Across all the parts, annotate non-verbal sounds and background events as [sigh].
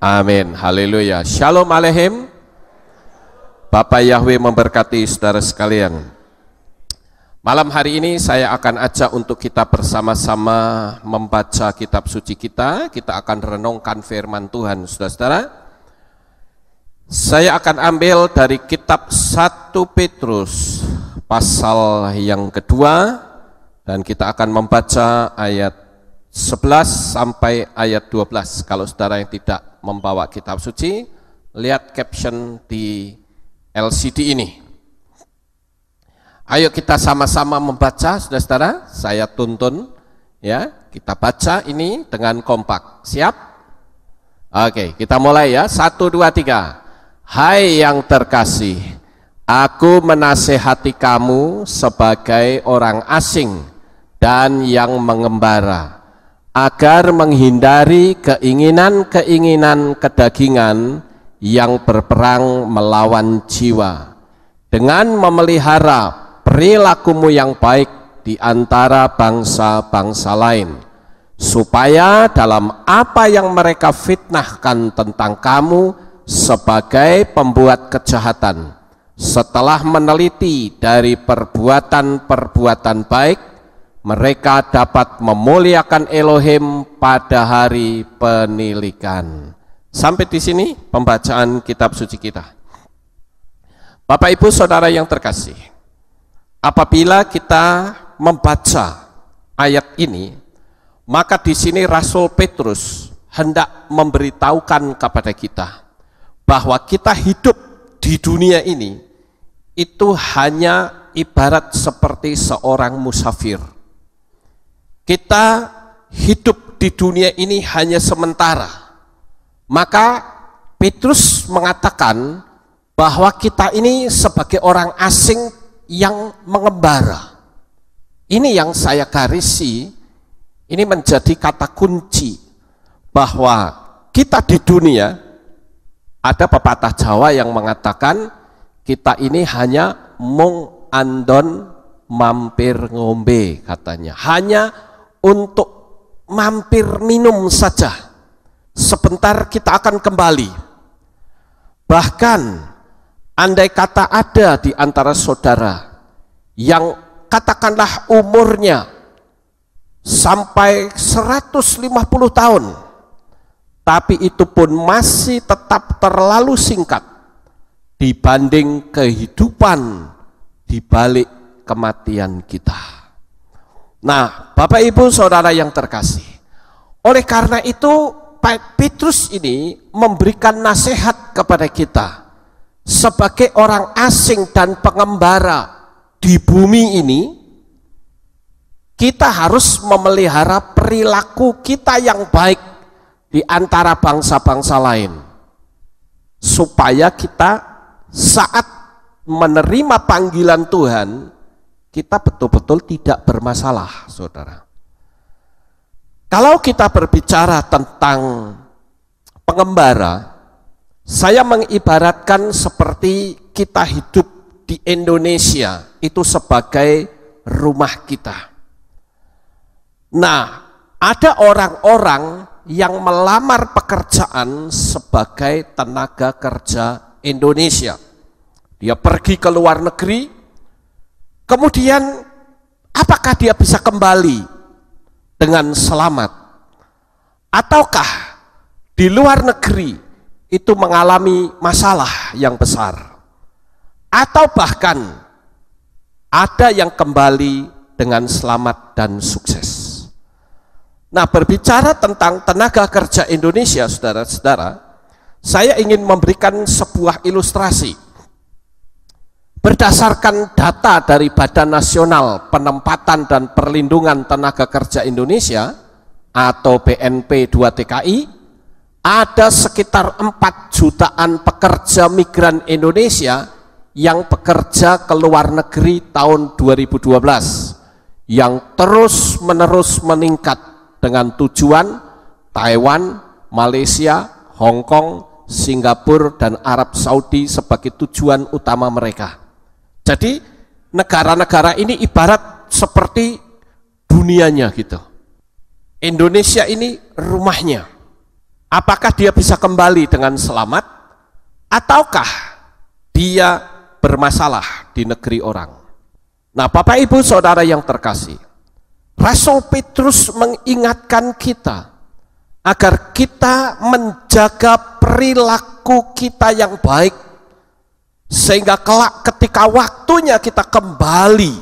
Amin. Haleluya. Shalom alehim. Bapak Yahweh memberkati saudara sekalian. Malam hari ini saya akan ajak untuk kita bersama-sama membaca kitab suci kita. Kita akan renungkan firman Tuhan, saudara-saudara. Saya akan ambil dari kitab 1 Petrus pasal yang kedua dan kita akan membaca ayat 11 sampai ayat 12 kalau saudara yang tidak membawa kitab suci, lihat caption di LCD ini. Ayo kita sama-sama membaca, saudara-saudara. Saya tuntun, ya. Kita baca ini dengan kompak. Siap? Oke, kita mulai ya. Satu, dua, tiga. Hai yang terkasih, aku menasehati kamu sebagai orang asing dan yang mengembara agar menghindari keinginan-keinginan kedagingan yang berperang melawan jiwa dengan memelihara perilakumu yang baik di antara bangsa-bangsa lain supaya dalam apa yang mereka fitnahkan tentang kamu sebagai pembuat kejahatan setelah meneliti dari perbuatan-perbuatan baik mereka dapat memuliakan Elohim pada hari penilikan. Sampai di sini pembacaan kitab suci kita. Bapak Ibu Saudara yang terkasih, apabila kita membaca ayat ini, maka di sini Rasul Petrus hendak memberitahukan kepada kita bahwa kita hidup di dunia ini itu hanya ibarat seperti seorang musafir kita hidup di dunia ini hanya sementara. Maka Petrus mengatakan bahwa kita ini sebagai orang asing yang mengembara. Ini yang saya garisi, ini menjadi kata kunci bahwa kita di dunia ada pepatah Jawa yang mengatakan kita ini hanya mung andon mampir ngombe katanya. Hanya untuk mampir minum saja. Sebentar kita akan kembali. Bahkan andai kata ada di antara saudara yang katakanlah umurnya sampai 150 tahun, tapi itu pun masih tetap terlalu singkat dibanding kehidupan di balik kematian kita. Nah, Bapak Ibu Saudara yang terkasih, oleh karena itu Petrus ini memberikan nasihat kepada kita sebagai orang asing dan pengembara di bumi ini, kita harus memelihara perilaku kita yang baik di antara bangsa-bangsa lain. Supaya kita saat menerima panggilan Tuhan, kita betul-betul tidak bermasalah, saudara. Kalau kita berbicara tentang pengembara, saya mengibaratkan seperti kita hidup di Indonesia itu sebagai rumah kita. Nah, ada orang-orang yang melamar pekerjaan sebagai tenaga kerja Indonesia. Dia pergi ke luar negeri, Kemudian apakah dia bisa kembali dengan selamat? Ataukah di luar negeri itu mengalami masalah yang besar? Atau bahkan ada yang kembali dengan selamat dan sukses. Nah, berbicara tentang tenaga kerja Indonesia, saudara-saudara, saya ingin memberikan sebuah ilustrasi Berdasarkan data dari Badan Nasional Penempatan dan Perlindungan Tenaga Kerja Indonesia atau BNP 2 TKI, ada sekitar 4 jutaan pekerja migran Indonesia yang bekerja ke luar negeri tahun 2012 yang terus-menerus meningkat dengan tujuan Taiwan, Malaysia, Hong Kong, Singapura, dan Arab Saudi sebagai tujuan utama mereka jadi negara-negara ini ibarat seperti dunianya gitu. Indonesia ini rumahnya. Apakah dia bisa kembali dengan selamat ataukah dia bermasalah di negeri orang? Nah, Bapak Ibu Saudara yang terkasih, Rasul Petrus mengingatkan kita agar kita menjaga perilaku kita yang baik sehingga kelak ketika waktunya kita kembali,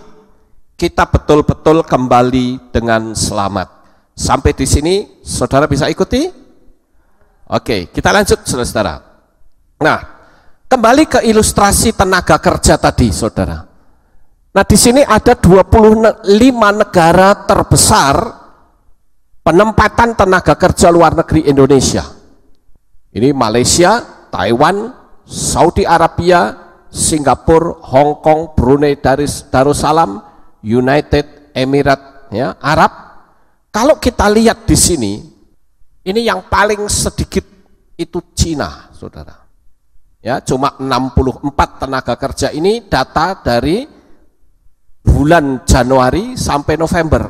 kita betul-betul kembali dengan selamat. Sampai di sini saudara bisa ikuti? Oke, kita lanjut saudara-saudara. Nah, kembali ke ilustrasi tenaga kerja tadi saudara. Nah, di sini ada 25 negara terbesar penempatan tenaga kerja luar negeri Indonesia. Ini Malaysia, Taiwan, Saudi Arabia, Singapura, Hong Kong, Brunei Darussalam, United Emirat ya, Arab. Kalau kita lihat di sini, ini yang paling sedikit itu Cina, Saudara. Ya, cuma 64 tenaga kerja ini data dari bulan Januari sampai November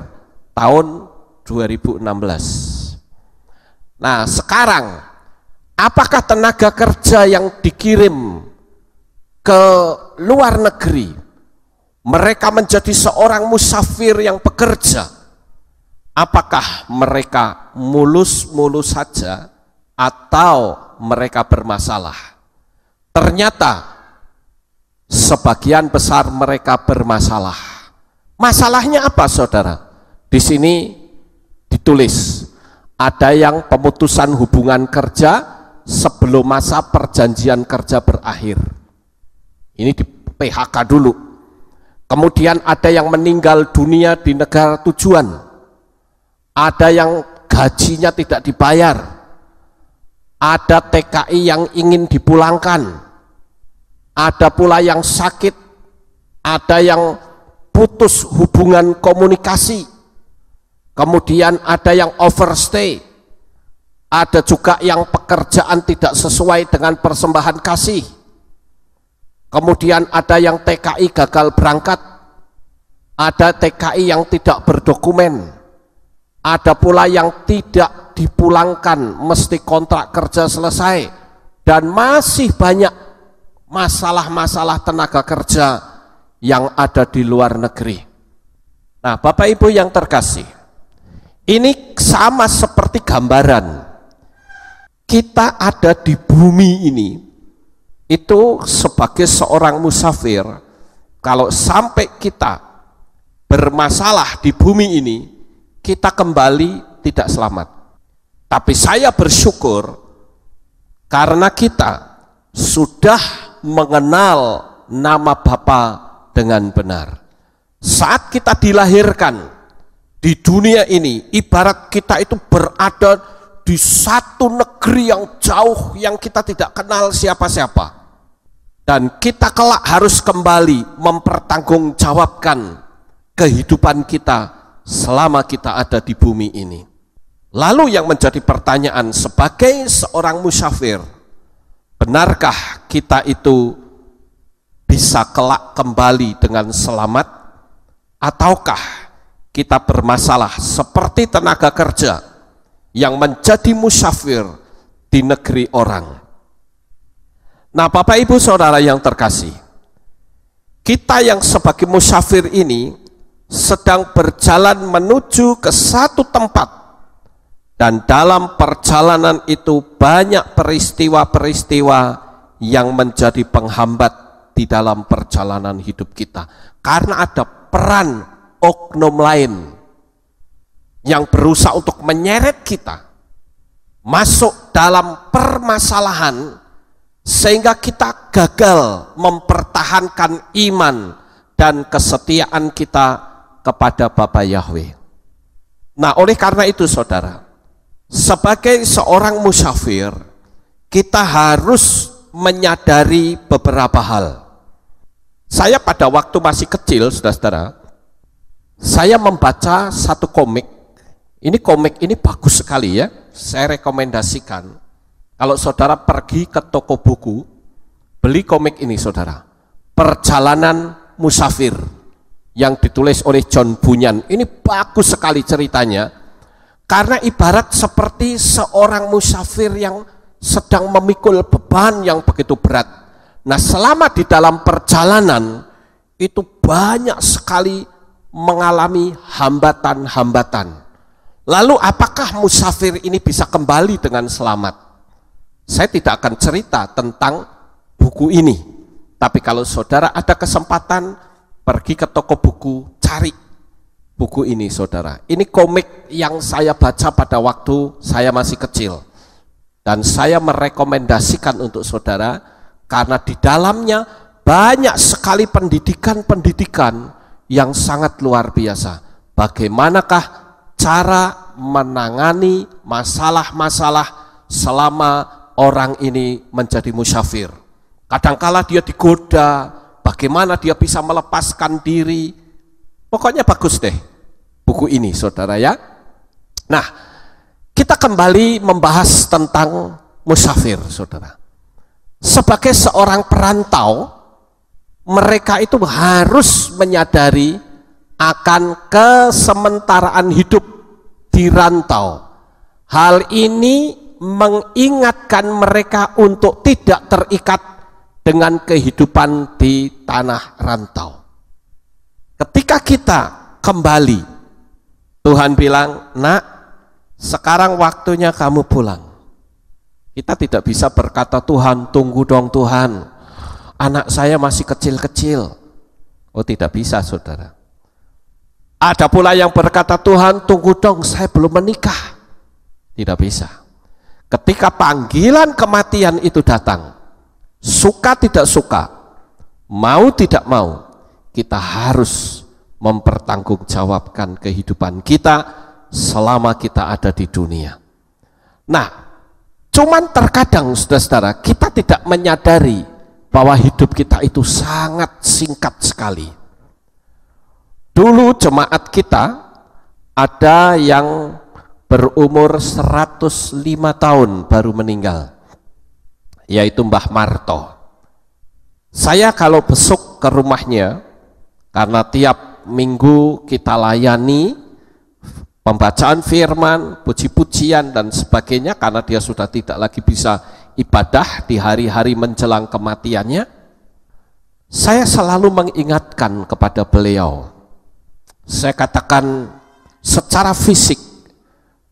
tahun 2016. Nah, sekarang Apakah tenaga kerja yang dikirim ke luar negeri, mereka menjadi seorang musafir yang bekerja? Apakah mereka mulus-mulus saja atau mereka bermasalah? Ternyata sebagian besar mereka bermasalah. Masalahnya apa, saudara? Di sini ditulis, ada yang pemutusan hubungan kerja, sebelum masa perjanjian kerja berakhir. Ini di PHK dulu. Kemudian ada yang meninggal dunia di negara tujuan. Ada yang gajinya tidak dibayar. Ada TKI yang ingin dipulangkan. Ada pula yang sakit. Ada yang putus hubungan komunikasi. Kemudian ada yang overstay ada juga yang pekerjaan tidak sesuai dengan persembahan kasih. Kemudian ada yang TKI gagal berangkat. Ada TKI yang tidak berdokumen. Ada pula yang tidak dipulangkan, mesti kontrak kerja selesai. Dan masih banyak masalah-masalah tenaga kerja yang ada di luar negeri. Nah, Bapak Ibu yang terkasih, ini sama seperti gambaran kita ada di bumi ini itu sebagai seorang musafir kalau sampai kita bermasalah di bumi ini kita kembali tidak selamat tapi saya bersyukur karena kita sudah mengenal nama Bapa dengan benar saat kita dilahirkan di dunia ini ibarat kita itu berada di satu negeri yang jauh yang kita tidak kenal siapa-siapa. Dan kita kelak harus kembali mempertanggungjawabkan kehidupan kita selama kita ada di bumi ini. Lalu yang menjadi pertanyaan sebagai seorang musafir, benarkah kita itu bisa kelak kembali dengan selamat ataukah kita bermasalah seperti tenaga kerja yang menjadi musafir di negeri orang. Nah, Bapak Ibu Saudara yang terkasih, kita yang sebagai musafir ini sedang berjalan menuju ke satu tempat dan dalam perjalanan itu banyak peristiwa-peristiwa yang menjadi penghambat di dalam perjalanan hidup kita karena ada peran oknum lain yang berusaha untuk menyeret kita masuk dalam permasalahan sehingga kita gagal mempertahankan iman dan kesetiaan kita kepada Bapa Yahweh. Nah, oleh karena itu Saudara, sebagai seorang musyafir, kita harus menyadari beberapa hal. Saya pada waktu masih kecil, saudara saya membaca satu komik ini komik ini bagus sekali ya. Saya rekomendasikan. Kalau saudara pergi ke toko buku, beli komik ini saudara. Perjalanan Musafir yang ditulis oleh John Bunyan. Ini bagus sekali ceritanya. Karena ibarat seperti seorang musafir yang sedang memikul beban yang begitu berat. Nah, selama di dalam perjalanan itu banyak sekali mengalami hambatan-hambatan. Lalu apakah musafir ini bisa kembali dengan selamat? Saya tidak akan cerita tentang buku ini. Tapi kalau saudara ada kesempatan pergi ke toko buku, cari buku ini saudara. Ini komik yang saya baca pada waktu saya masih kecil. Dan saya merekomendasikan untuk saudara karena di dalamnya banyak sekali pendidikan-pendidikan yang sangat luar biasa. Bagaimanakah cara menangani masalah-masalah selama orang ini menjadi musyafir. Kadangkala dia digoda, bagaimana dia bisa melepaskan diri. Pokoknya bagus deh buku ini saudara ya. Nah, kita kembali membahas tentang musafir saudara. Sebagai seorang perantau, mereka itu harus menyadari akan kesementaraan hidup dirantau. Hal ini mengingatkan mereka untuk tidak terikat dengan kehidupan di tanah rantau. Ketika kita kembali, Tuhan bilang, "Nak, sekarang waktunya kamu pulang." Kita tidak bisa berkata, "Tuhan, tunggu dong, Tuhan. Anak saya masih kecil-kecil." Oh, tidak bisa, saudara. Ada pula yang berkata, Tuhan tunggu dong, saya belum menikah. Tidak bisa. Ketika panggilan kematian itu datang, suka tidak suka, mau tidak mau, kita harus mempertanggungjawabkan kehidupan kita selama kita ada di dunia. Nah, cuman terkadang saudara-saudara, kita tidak menyadari bahwa hidup kita itu sangat singkat sekali jemaat kita ada yang berumur 105 tahun baru meninggal yaitu Mbah Marto saya kalau besok ke rumahnya karena tiap minggu kita layani pembacaan firman, puji-pujian dan sebagainya karena dia sudah tidak lagi bisa ibadah di hari-hari menjelang kematiannya. Saya selalu mengingatkan kepada beliau saya katakan secara fisik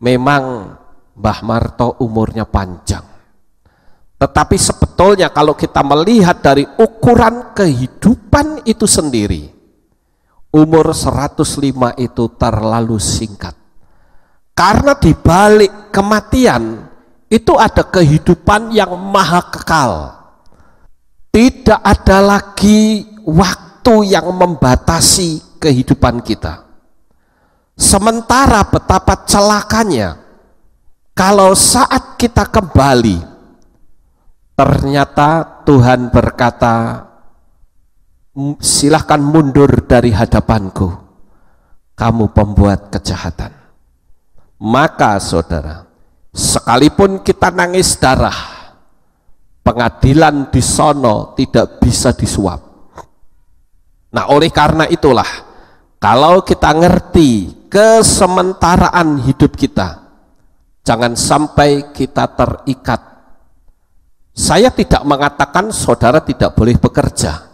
memang Mbah Marto umurnya panjang. Tetapi sebetulnya kalau kita melihat dari ukuran kehidupan itu sendiri, umur 105 itu terlalu singkat. Karena di balik kematian itu ada kehidupan yang maha kekal. Tidak ada lagi waktu itu yang membatasi kehidupan kita. Sementara betapa celakanya kalau saat kita kembali ternyata Tuhan berkata silahkan mundur dari hadapanku kamu pembuat kejahatan maka saudara sekalipun kita nangis darah pengadilan di sono tidak bisa disuap Nah, oleh karena itulah kalau kita ngerti kesementaraan hidup kita, jangan sampai kita terikat. Saya tidak mengatakan saudara tidak boleh bekerja.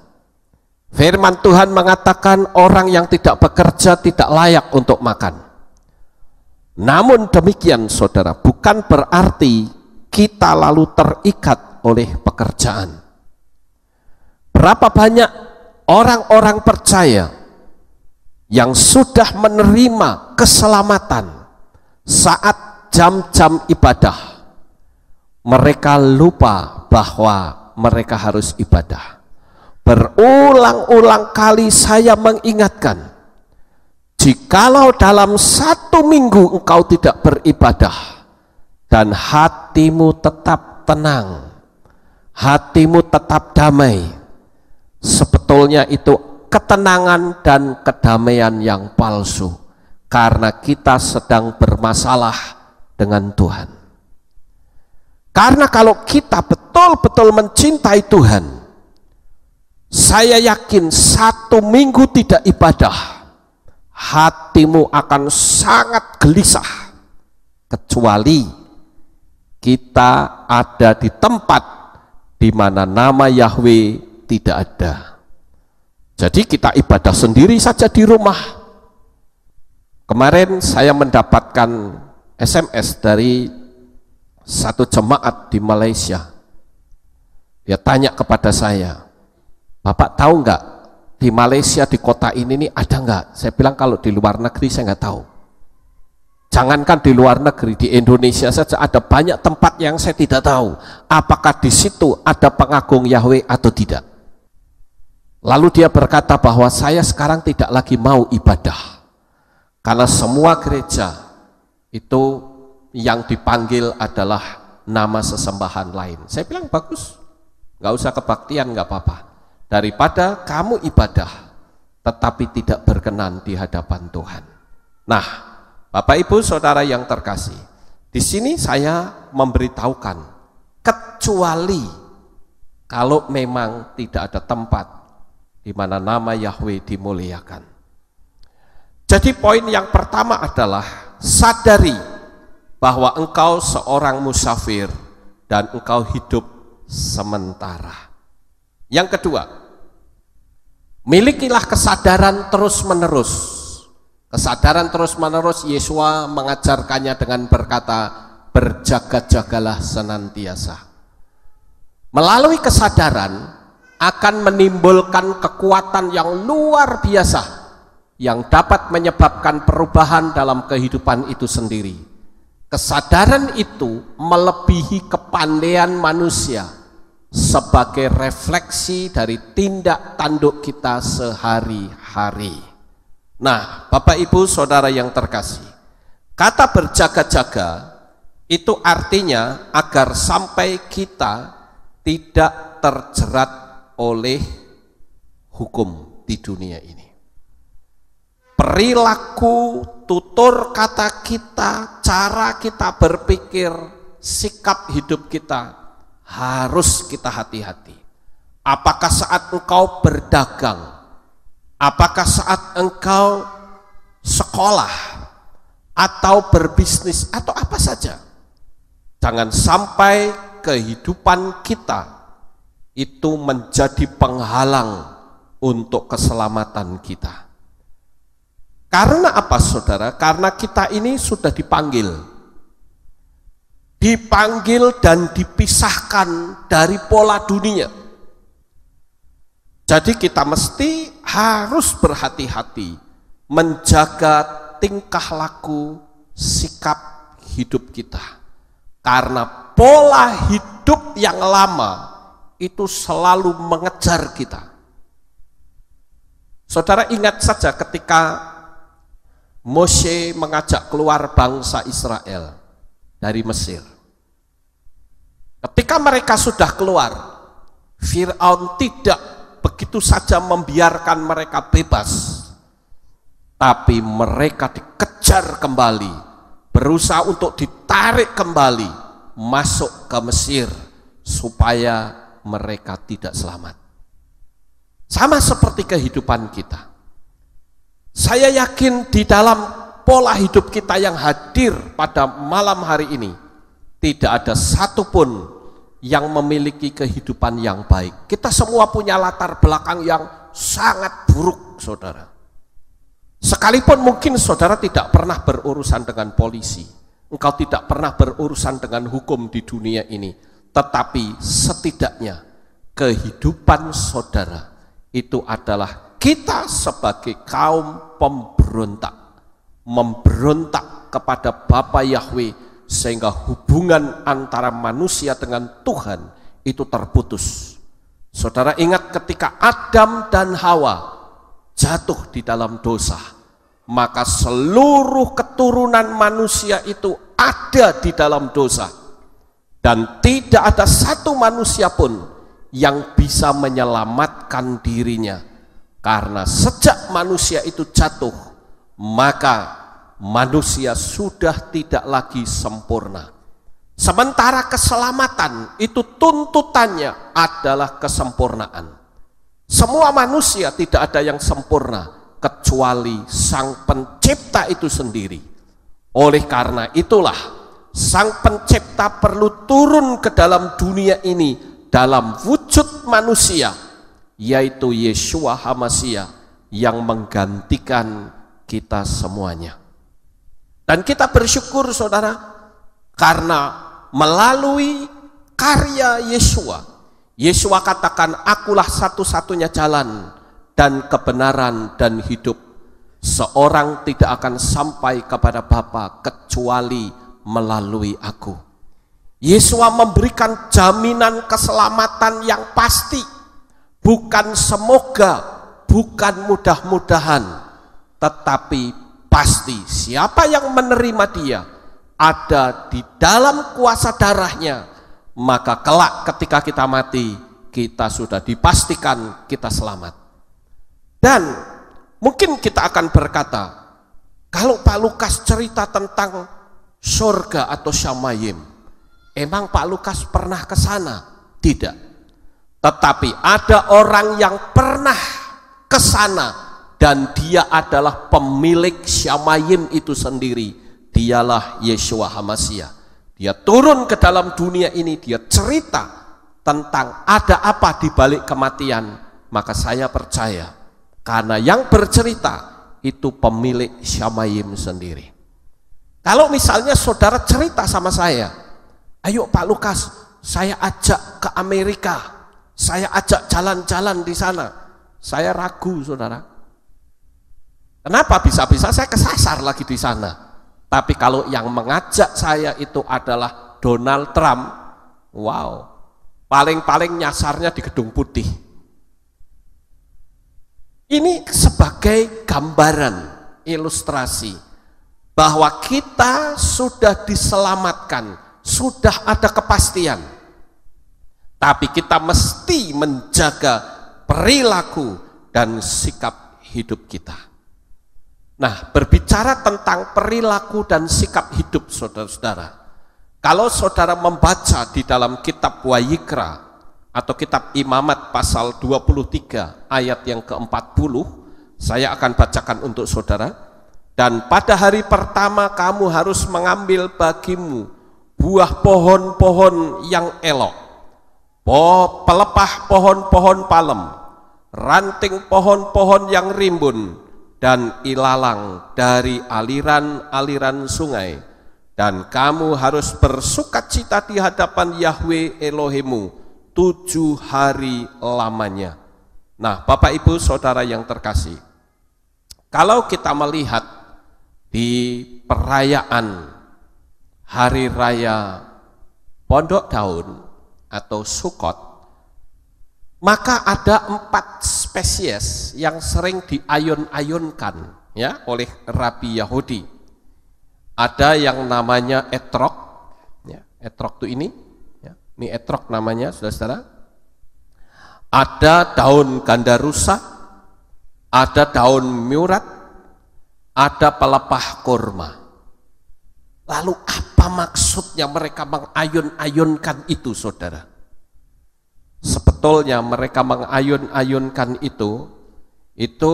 Firman Tuhan mengatakan orang yang tidak bekerja tidak layak untuk makan. Namun demikian saudara, bukan berarti kita lalu terikat oleh pekerjaan. Berapa banyak orang-orang percaya yang sudah menerima keselamatan saat jam-jam ibadah, mereka lupa bahwa mereka harus ibadah. Berulang-ulang kali saya mengingatkan, jikalau dalam satu minggu engkau tidak beribadah dan hatimu tetap tenang, hatimu tetap damai, Sebetulnya itu ketenangan dan kedamaian yang palsu karena kita sedang bermasalah dengan Tuhan. Karena kalau kita betul-betul mencintai Tuhan, saya yakin satu minggu tidak ibadah, hatimu akan sangat gelisah. Kecuali kita ada di tempat di mana nama Yahweh tidak ada. Jadi kita ibadah sendiri saja di rumah. Kemarin saya mendapatkan SMS dari satu jemaat di Malaysia. Dia tanya kepada saya, Bapak tahu nggak di Malaysia di kota ini nih ada nggak? Saya bilang kalau di luar negeri saya nggak tahu. Jangankan di luar negeri, di Indonesia saja ada banyak tempat yang saya tidak tahu. Apakah di situ ada pengagung Yahweh atau tidak? Lalu dia berkata bahwa saya sekarang tidak lagi mau ibadah. Karena semua gereja itu yang dipanggil adalah nama sesembahan lain. Saya bilang bagus, nggak usah kebaktian, nggak apa-apa. Daripada kamu ibadah, tetapi tidak berkenan di hadapan Tuhan. Nah, Bapak Ibu Saudara yang terkasih, di sini saya memberitahukan, kecuali kalau memang tidak ada tempat di mana nama Yahweh dimuliakan. Jadi poin yang pertama adalah sadari bahwa engkau seorang musafir dan engkau hidup sementara. Yang kedua, milikilah kesadaran terus-menerus. Kesadaran terus-menerus Yesua mengajarkannya dengan berkata, berjaga-jagalah senantiasa. Melalui kesadaran, akan menimbulkan kekuatan yang luar biasa yang dapat menyebabkan perubahan dalam kehidupan itu sendiri. Kesadaran itu melebihi kepandaian manusia sebagai refleksi dari tindak tanduk kita sehari-hari. Nah, Bapak Ibu, Saudara yang terkasih, kata berjaga-jaga itu artinya agar sampai kita tidak terjerat oleh hukum di dunia ini. Perilaku, tutur kata kita, cara kita berpikir, sikap hidup kita harus kita hati-hati. Apakah saat engkau berdagang? Apakah saat engkau sekolah atau berbisnis atau apa saja? Jangan sampai kehidupan kita itu menjadi penghalang untuk keselamatan kita. Karena apa saudara? Karena kita ini sudah dipanggil. Dipanggil dan dipisahkan dari pola dunia. Jadi kita mesti harus berhati-hati menjaga tingkah laku, sikap hidup kita. Karena pola hidup yang lama itu selalu mengejar kita. Saudara ingat saja ketika Moshe mengajak keluar bangsa Israel dari Mesir. Ketika mereka sudah keluar, Fir'aun tidak begitu saja membiarkan mereka bebas. Tapi mereka dikejar kembali, berusaha untuk ditarik kembali masuk ke Mesir supaya mereka tidak selamat. Sama seperti kehidupan kita. Saya yakin di dalam pola hidup kita yang hadir pada malam hari ini, tidak ada satupun yang memiliki kehidupan yang baik. Kita semua punya latar belakang yang sangat buruk, saudara. Sekalipun mungkin saudara tidak pernah berurusan dengan polisi, engkau tidak pernah berurusan dengan hukum di dunia ini, tetapi setidaknya kehidupan saudara itu adalah kita sebagai kaum pemberontak. Memberontak kepada Bapa Yahweh sehingga hubungan antara manusia dengan Tuhan itu terputus. Saudara ingat ketika Adam dan Hawa jatuh di dalam dosa, maka seluruh keturunan manusia itu ada di dalam dosa dan tidak ada satu manusia pun yang bisa menyelamatkan dirinya karena sejak manusia itu jatuh maka manusia sudah tidak lagi sempurna sementara keselamatan itu tuntutannya adalah kesempurnaan semua manusia tidak ada yang sempurna kecuali sang pencipta itu sendiri oleh karena itulah sang pencipta perlu turun ke dalam dunia ini dalam wujud manusia yaitu Yeshua Hamasya yang menggantikan kita semuanya. Dan kita bersyukur saudara karena melalui karya Yeshua, Yeshua katakan akulah satu-satunya jalan dan kebenaran dan hidup. Seorang tidak akan sampai kepada Bapa kecuali melalui aku. Yesua memberikan jaminan keselamatan yang pasti, bukan semoga, bukan mudah-mudahan, tetapi pasti. Siapa yang menerima dia ada di dalam kuasa darahnya, maka kelak ketika kita mati, kita sudah dipastikan kita selamat. Dan mungkin kita akan berkata, kalau Pak Lukas cerita tentang surga atau syamayim. Emang Pak Lukas pernah ke sana? Tidak. Tetapi ada orang yang pernah ke sana dan dia adalah pemilik syamayim itu sendiri. Dialah Yeshua Hamasya. Dia turun ke dalam dunia ini, dia cerita tentang ada apa di balik kematian. Maka saya percaya karena yang bercerita itu pemilik Syamayim sendiri. Kalau misalnya saudara cerita sama saya, ayo Pak Lukas, saya ajak ke Amerika, saya ajak jalan-jalan di sana. Saya ragu, saudara. Kenapa bisa-bisa saya kesasar lagi di sana? Tapi kalau yang mengajak saya itu adalah Donald Trump, wow, paling-paling nyasarnya di Gedung Putih. Ini sebagai gambaran, ilustrasi bahwa kita sudah diselamatkan, sudah ada kepastian. Tapi kita mesti menjaga perilaku dan sikap hidup kita. Nah, berbicara tentang perilaku dan sikap hidup saudara-saudara. Kalau saudara membaca di dalam kitab Wayikra atau kitab Imamat pasal 23 ayat yang ke-40, saya akan bacakan untuk saudara dan pada hari pertama kamu harus mengambil bagimu buah pohon-pohon yang elok, po pelepah pohon-pohon palem, ranting pohon-pohon yang rimbun, dan ilalang dari aliran-aliran sungai. Dan kamu harus bersuka cita di hadapan Yahweh Elohimu tujuh hari lamanya. Nah, Bapak Ibu Saudara yang terkasih, kalau kita melihat di perayaan hari raya Pondok Daun atau Sukot, maka ada empat spesies yang sering diayun-ayunkan ya oleh Rabi Yahudi. Ada yang namanya etrok, ya, etrok itu ini, ya, ini etrok namanya, saudara-saudara. Ada daun ganda rusak, ada daun murat ada pelepah kurma. Lalu apa maksudnya mereka mengayun-ayunkan itu saudara? Sebetulnya mereka mengayun-ayunkan itu, itu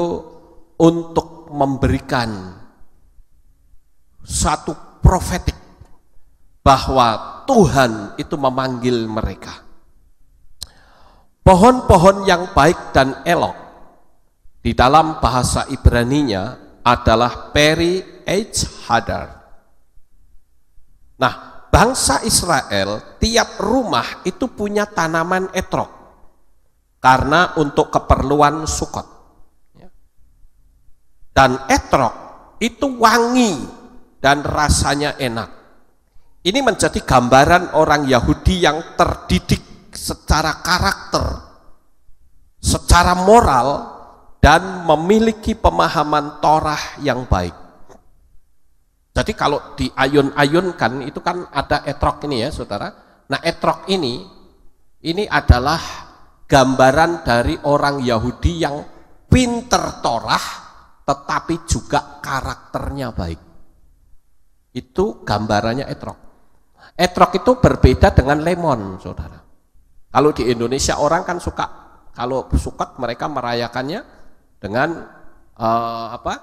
untuk memberikan satu profetik bahwa Tuhan itu memanggil mereka. Pohon-pohon yang baik dan elok di dalam bahasa Ibrani-nya adalah Peri H. Hadar. Nah, bangsa Israel tiap rumah itu punya tanaman etrok karena untuk keperluan sukot. Dan etrok itu wangi dan rasanya enak. Ini menjadi gambaran orang Yahudi yang terdidik secara karakter, secara moral, dan memiliki pemahaman torah yang baik. Jadi kalau diayun-ayunkan itu kan ada etrok ini ya saudara. Nah etrok ini, ini adalah gambaran dari orang Yahudi yang pinter torah tetapi juga karakternya baik. Itu gambarannya etrok. Etrok itu berbeda dengan lemon saudara. Kalau di Indonesia orang kan suka, kalau suka mereka merayakannya dengan uh, apa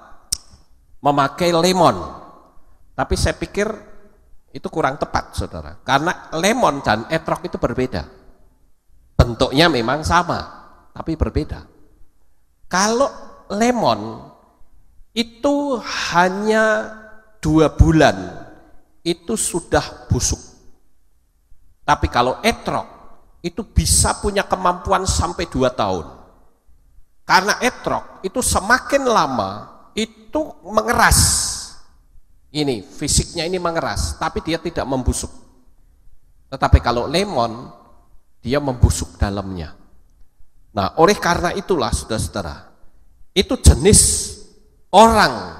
memakai lemon tapi saya pikir itu kurang tepat saudara karena lemon dan etrok itu berbeda bentuknya memang sama tapi berbeda kalau lemon itu hanya dua bulan itu sudah busuk tapi kalau etrok itu bisa punya kemampuan sampai dua tahun karena etrok itu semakin lama itu mengeras. Ini fisiknya ini mengeras, tapi dia tidak membusuk. Tetapi kalau lemon, dia membusuk dalamnya. Nah, oleh karena itulah saudara-saudara, itu jenis orang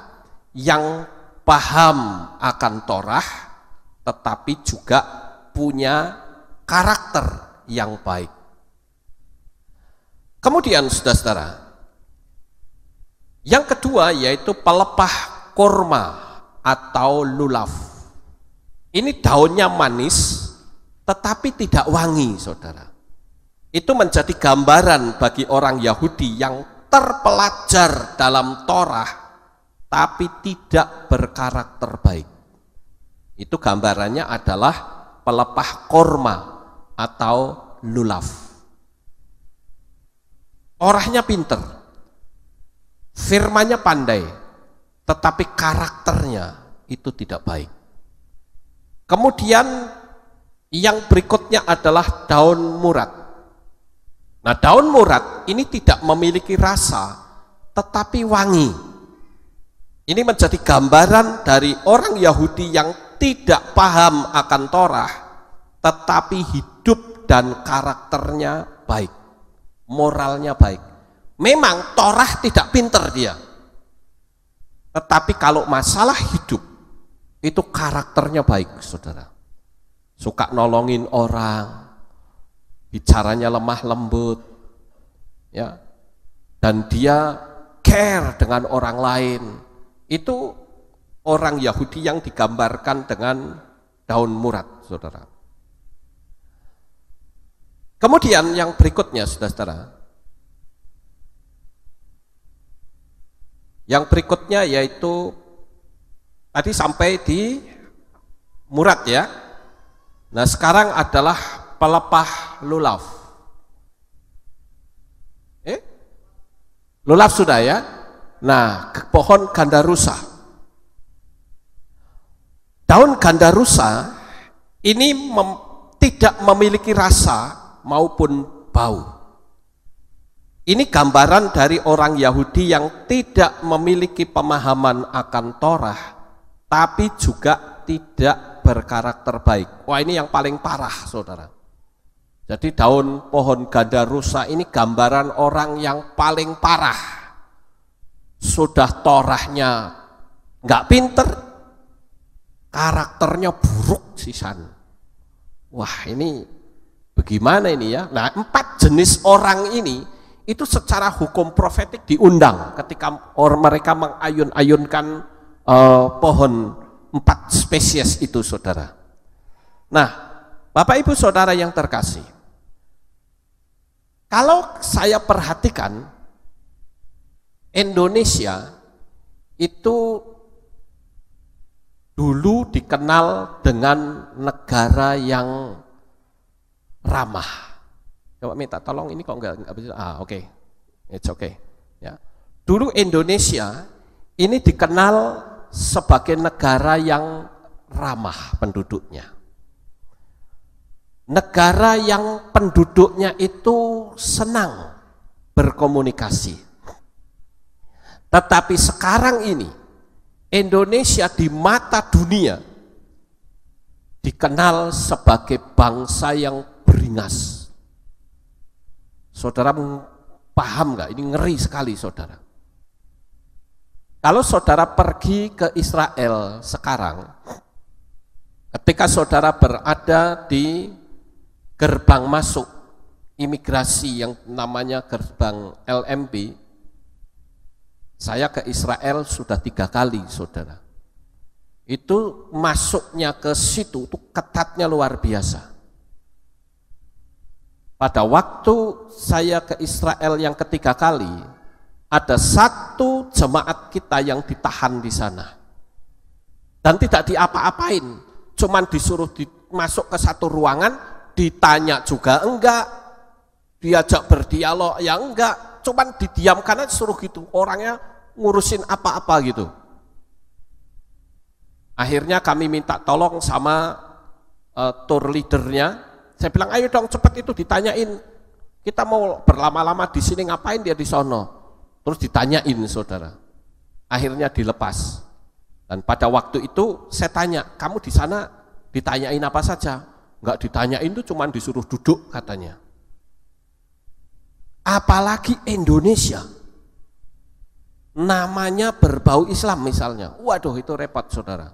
yang paham akan torah, tetapi juga punya karakter yang baik. Kemudian saudara-saudara, yang kedua yaitu pelepah kurma atau lulaf. Ini daunnya manis tetapi tidak wangi, saudara. Itu menjadi gambaran bagi orang Yahudi yang terpelajar dalam Torah tapi tidak berkarakter baik. Itu gambarannya adalah pelepah korma atau lulaf orangnya pinter, firmanya pandai, tetapi karakternya itu tidak baik. Kemudian yang berikutnya adalah daun murat. Nah daun murat ini tidak memiliki rasa, tetapi wangi. Ini menjadi gambaran dari orang Yahudi yang tidak paham akan Torah, tetapi hidup dan karakternya baik moralnya baik. Memang torah tidak pinter dia. Tetapi kalau masalah hidup, itu karakternya baik, saudara. Suka nolongin orang, bicaranya lemah lembut, ya. Dan dia care dengan orang lain. Itu orang Yahudi yang digambarkan dengan daun murad, saudara. Kemudian yang berikutnya, saudara-saudara. Yang berikutnya yaitu tadi sampai di Murat ya. Nah sekarang adalah pelepah lulaf. Eh? Lulaf sudah ya. Nah ke pohon ganda rusa. Daun ganda rusa ini mem tidak memiliki rasa maupun bau. Ini gambaran dari orang Yahudi yang tidak memiliki pemahaman akan Torah, tapi juga tidak berkarakter baik. Wah ini yang paling parah saudara. Jadi daun pohon ganda rusak ini gambaran orang yang paling parah. Sudah torahnya nggak pinter, karakternya buruk sisan. Wah ini gimana ini ya? Nah, empat jenis orang ini itu secara hukum profetik diundang ketika orang mereka mengayun-ayunkan uh, pohon empat spesies itu, saudara. Nah, Bapak Ibu Saudara yang terkasih, kalau saya perhatikan Indonesia itu dulu dikenal dengan negara yang ramah. Coba minta tolong ini kok enggak, enggak bisa. Ah, oke. Okay. It's okay. Ya. Dulu Indonesia ini dikenal sebagai negara yang ramah penduduknya. Negara yang penduduknya itu senang berkomunikasi. Tetapi sekarang ini Indonesia di mata dunia dikenal sebagai bangsa yang beringas. Saudara paham nggak? Ini ngeri sekali saudara. Kalau saudara pergi ke Israel sekarang, ketika saudara berada di gerbang masuk imigrasi yang namanya gerbang LMB, saya ke Israel sudah tiga kali, saudara. Itu masuknya ke situ, itu ketatnya luar biasa. Pada waktu saya ke Israel yang ketiga kali, ada satu jemaat kita yang ditahan di sana. Dan tidak diapa-apain, cuman disuruh masuk ke satu ruangan, ditanya juga enggak, diajak berdialog ya enggak, cuman didiamkan aja suruh gitu. Orangnya ngurusin apa-apa gitu. Akhirnya kami minta tolong sama uh, tour leadernya, saya bilang ayo dong cepat itu ditanyain. Kita mau berlama-lama di sini ngapain dia di sono? Terus ditanyain saudara. Akhirnya dilepas. Dan pada waktu itu saya tanya, kamu di sana ditanyain apa saja? Enggak ditanyain itu cuman disuruh duduk katanya. Apalagi Indonesia. Namanya berbau Islam misalnya. Waduh itu repot saudara.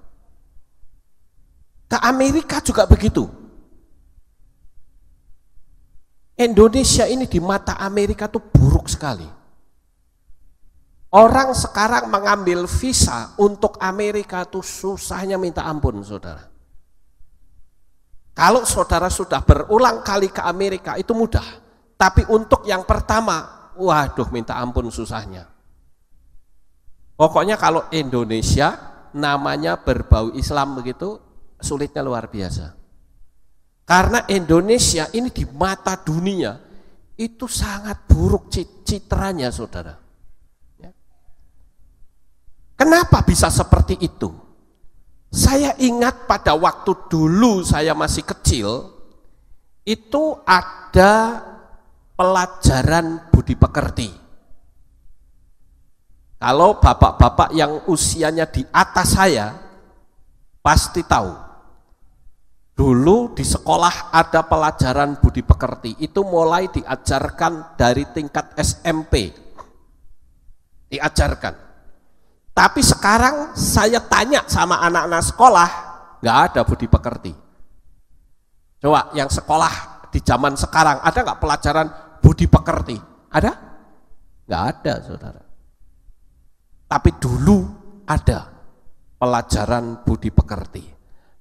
Ke Amerika juga begitu. Indonesia ini di mata Amerika tuh buruk sekali. Orang sekarang mengambil visa untuk Amerika tuh susahnya minta ampun, saudara. Kalau saudara sudah berulang kali ke Amerika itu mudah. Tapi untuk yang pertama, waduh minta ampun susahnya. Pokoknya kalau Indonesia namanya berbau Islam begitu, sulitnya luar biasa. Karena Indonesia ini di mata dunia itu sangat buruk citranya saudara. Ya. Kenapa bisa seperti itu? Saya ingat pada waktu dulu saya masih kecil, itu ada pelajaran budi pekerti. Kalau bapak-bapak yang usianya di atas saya, pasti tahu Dulu di sekolah ada pelajaran budi pekerti, itu mulai diajarkan dari tingkat SMP. Diajarkan. Tapi sekarang saya tanya sama anak-anak sekolah, nggak ada budi pekerti. Coba yang sekolah di zaman sekarang, ada nggak pelajaran budi pekerti? Ada? Nggak ada, saudara. Tapi dulu ada pelajaran budi pekerti.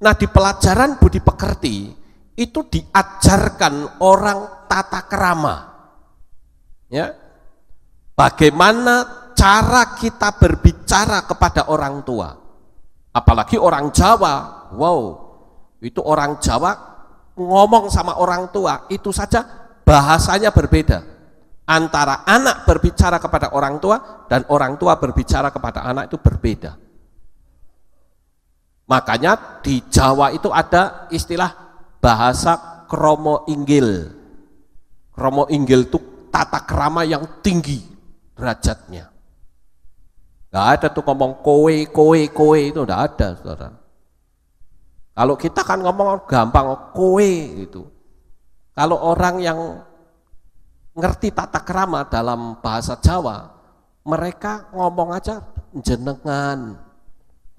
Nah di pelajaran budi pekerti itu diajarkan orang tata kerama. Ya. Bagaimana cara kita berbicara kepada orang tua. Apalagi orang Jawa. Wow, itu orang Jawa ngomong sama orang tua itu saja bahasanya berbeda. Antara anak berbicara kepada orang tua dan orang tua berbicara kepada anak itu berbeda. Makanya di Jawa itu ada istilah bahasa kromo inggil. Kromo inggil itu tata kerama yang tinggi derajatnya. Enggak ada tuh ngomong kowe, kowe, kowe itu enggak ada, Saudara. Kalau kita kan ngomong gampang kowe itu, Kalau orang yang ngerti tata kerama dalam bahasa Jawa, mereka ngomong aja jenengan.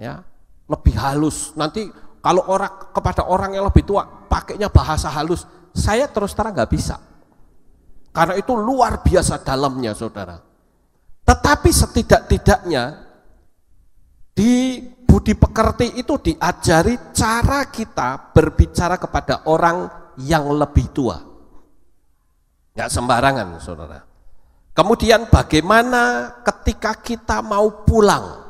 Ya, lebih halus. Nanti kalau orang kepada orang yang lebih tua pakainya bahasa halus, saya terus terang nggak bisa. Karena itu luar biasa dalamnya, saudara. Tetapi setidak-tidaknya di budi pekerti itu diajari cara kita berbicara kepada orang yang lebih tua. Nggak sembarangan, saudara. Kemudian bagaimana ketika kita mau pulang,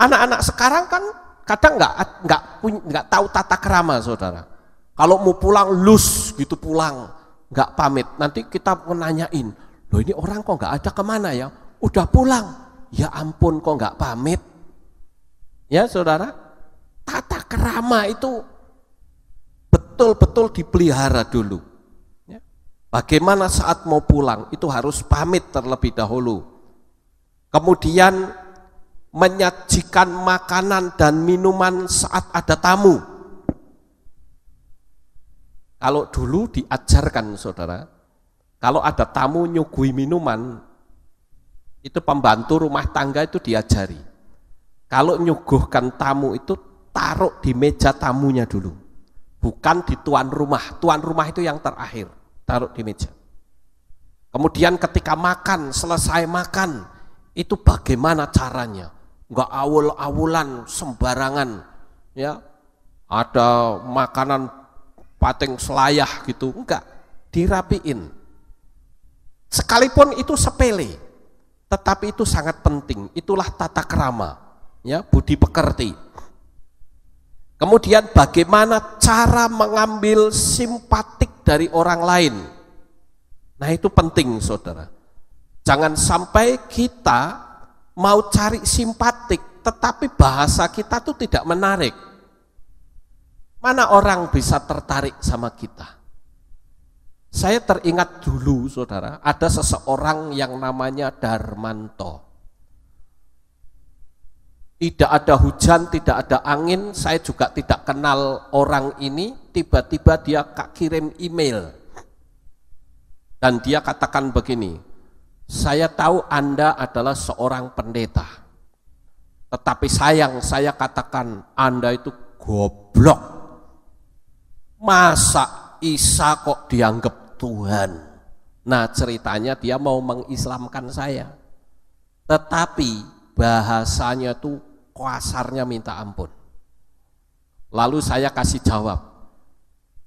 Anak-anak sekarang kan kadang nggak nggak nggak tahu tata kerama, saudara. Kalau mau pulang lus gitu pulang, nggak pamit. Nanti kita menanyain, loh ini orang kok nggak ada kemana ya? Udah pulang, ya ampun kok nggak pamit. Ya saudara, tata kerama itu betul-betul dipelihara dulu. Ya. Bagaimana saat mau pulang itu harus pamit terlebih dahulu. Kemudian menyajikan makanan dan minuman saat ada tamu. Kalau dulu diajarkan saudara, kalau ada tamu nyugui minuman, itu pembantu rumah tangga itu diajari. Kalau nyuguhkan tamu itu taruh di meja tamunya dulu. Bukan di tuan rumah, tuan rumah itu yang terakhir, taruh di meja. Kemudian ketika makan, selesai makan, itu bagaimana caranya? nggak awul-awulan sembarangan ya ada makanan pating selayah gitu enggak dirapiin sekalipun itu sepele tetapi itu sangat penting itulah tata kerama ya budi pekerti kemudian bagaimana cara mengambil simpatik dari orang lain nah itu penting saudara jangan sampai kita mau cari simpatik, tetapi bahasa kita tuh tidak menarik. Mana orang bisa tertarik sama kita? Saya teringat dulu, saudara, ada seseorang yang namanya Darmanto. Tidak ada hujan, tidak ada angin, saya juga tidak kenal orang ini, tiba-tiba dia kirim email. Dan dia katakan begini, saya tahu Anda adalah seorang pendeta. Tetapi sayang saya katakan Anda itu goblok. Masa Isa kok dianggap Tuhan? Nah ceritanya dia mau mengislamkan saya. Tetapi bahasanya itu kasarnya minta ampun. Lalu saya kasih jawab,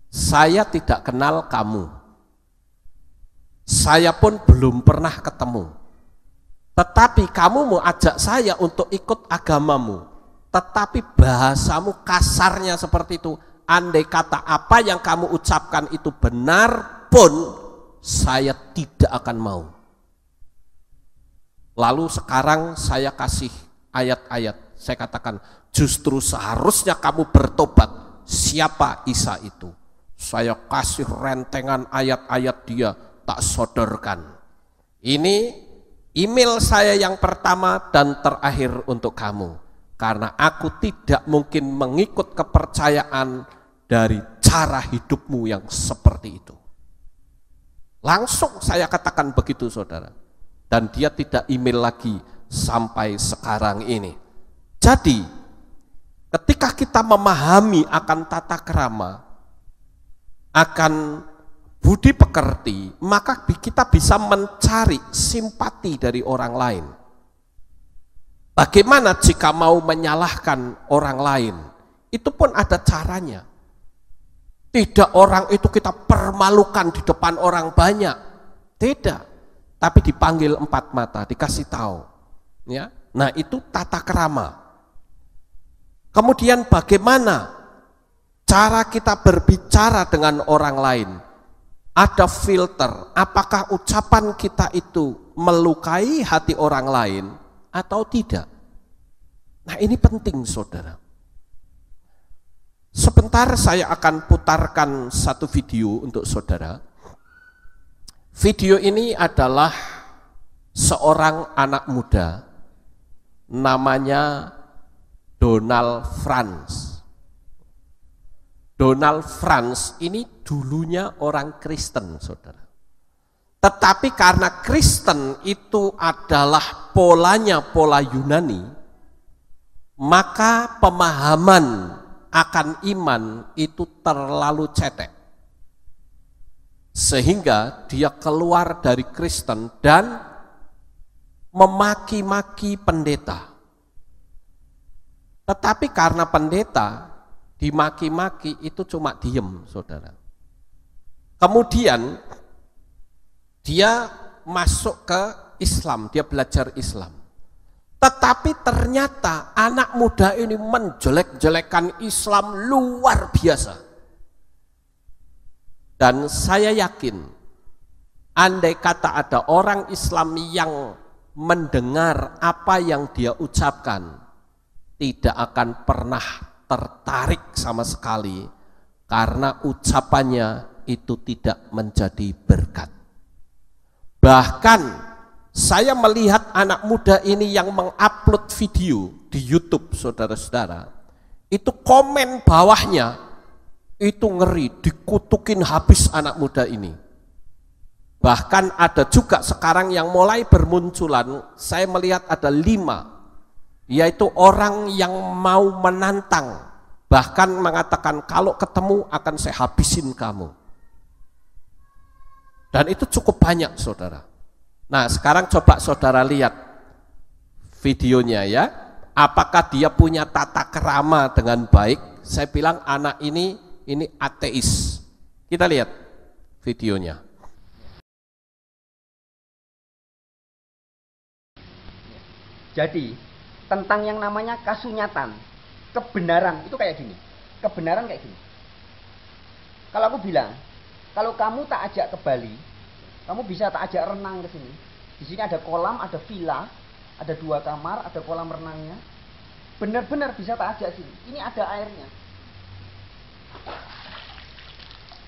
saya tidak kenal kamu, saya pun belum pernah ketemu. Tetapi kamu mau ajak saya untuk ikut agamamu. Tetapi bahasamu kasarnya seperti itu. Andai kata apa yang kamu ucapkan itu benar pun, saya tidak akan mau. Lalu sekarang saya kasih ayat-ayat. Saya katakan, justru seharusnya kamu bertobat. Siapa Isa itu? Saya kasih rentengan ayat-ayat dia tak sodorkan. Ini email saya yang pertama dan terakhir untuk kamu. Karena aku tidak mungkin mengikut kepercayaan dari cara hidupmu yang seperti itu. Langsung saya katakan begitu saudara. Dan dia tidak email lagi sampai sekarang ini. Jadi ketika kita memahami akan tata kerama, akan budi pekerti, maka kita bisa mencari simpati dari orang lain. Bagaimana jika mau menyalahkan orang lain? Itu pun ada caranya. Tidak orang itu kita permalukan di depan orang banyak. Tidak. Tapi dipanggil empat mata, dikasih tahu. Ya. Nah itu tata kerama. Kemudian bagaimana cara kita berbicara dengan orang lain? ada filter apakah ucapan kita itu melukai hati orang lain atau tidak. Nah, ini penting, saudara. Sebentar, saya akan putarkan satu video untuk saudara. Video ini adalah seorang anak muda, namanya Donald Franz. Donald Franz ini dulunya orang Kristen, saudara. Tetapi karena Kristen itu adalah polanya pola Yunani, maka pemahaman akan iman itu terlalu cetek. Sehingga dia keluar dari Kristen dan memaki-maki pendeta. Tetapi karena pendeta dimaki-maki itu cuma diem, saudara Kemudian dia masuk ke Islam, dia belajar Islam. Tetapi ternyata anak muda ini menjelek-jelekan Islam luar biasa. Dan saya yakin, andai kata ada orang Islam yang mendengar apa yang dia ucapkan, tidak akan pernah tertarik sama sekali karena ucapannya itu tidak menjadi berkat. Bahkan saya melihat anak muda ini yang mengupload video di YouTube, saudara-saudara, itu komen bawahnya itu ngeri, dikutukin habis anak muda ini. Bahkan ada juga sekarang yang mulai bermunculan, saya melihat ada lima, yaitu orang yang mau menantang, bahkan mengatakan kalau ketemu akan saya habisin kamu. Dan itu cukup banyak saudara. Nah sekarang coba saudara lihat videonya ya. Apakah dia punya tata kerama dengan baik? Saya bilang anak ini ini ateis. Kita lihat videonya. Jadi tentang yang namanya kasunyatan, kebenaran itu kayak gini. Kebenaran kayak gini. Kalau aku bilang kalau kamu tak ajak ke Bali, kamu bisa tak ajak renang ke sini. Di sini ada kolam, ada villa, ada dua kamar, ada kolam renangnya. Benar-benar bisa tak ajak sini. Ini ada airnya.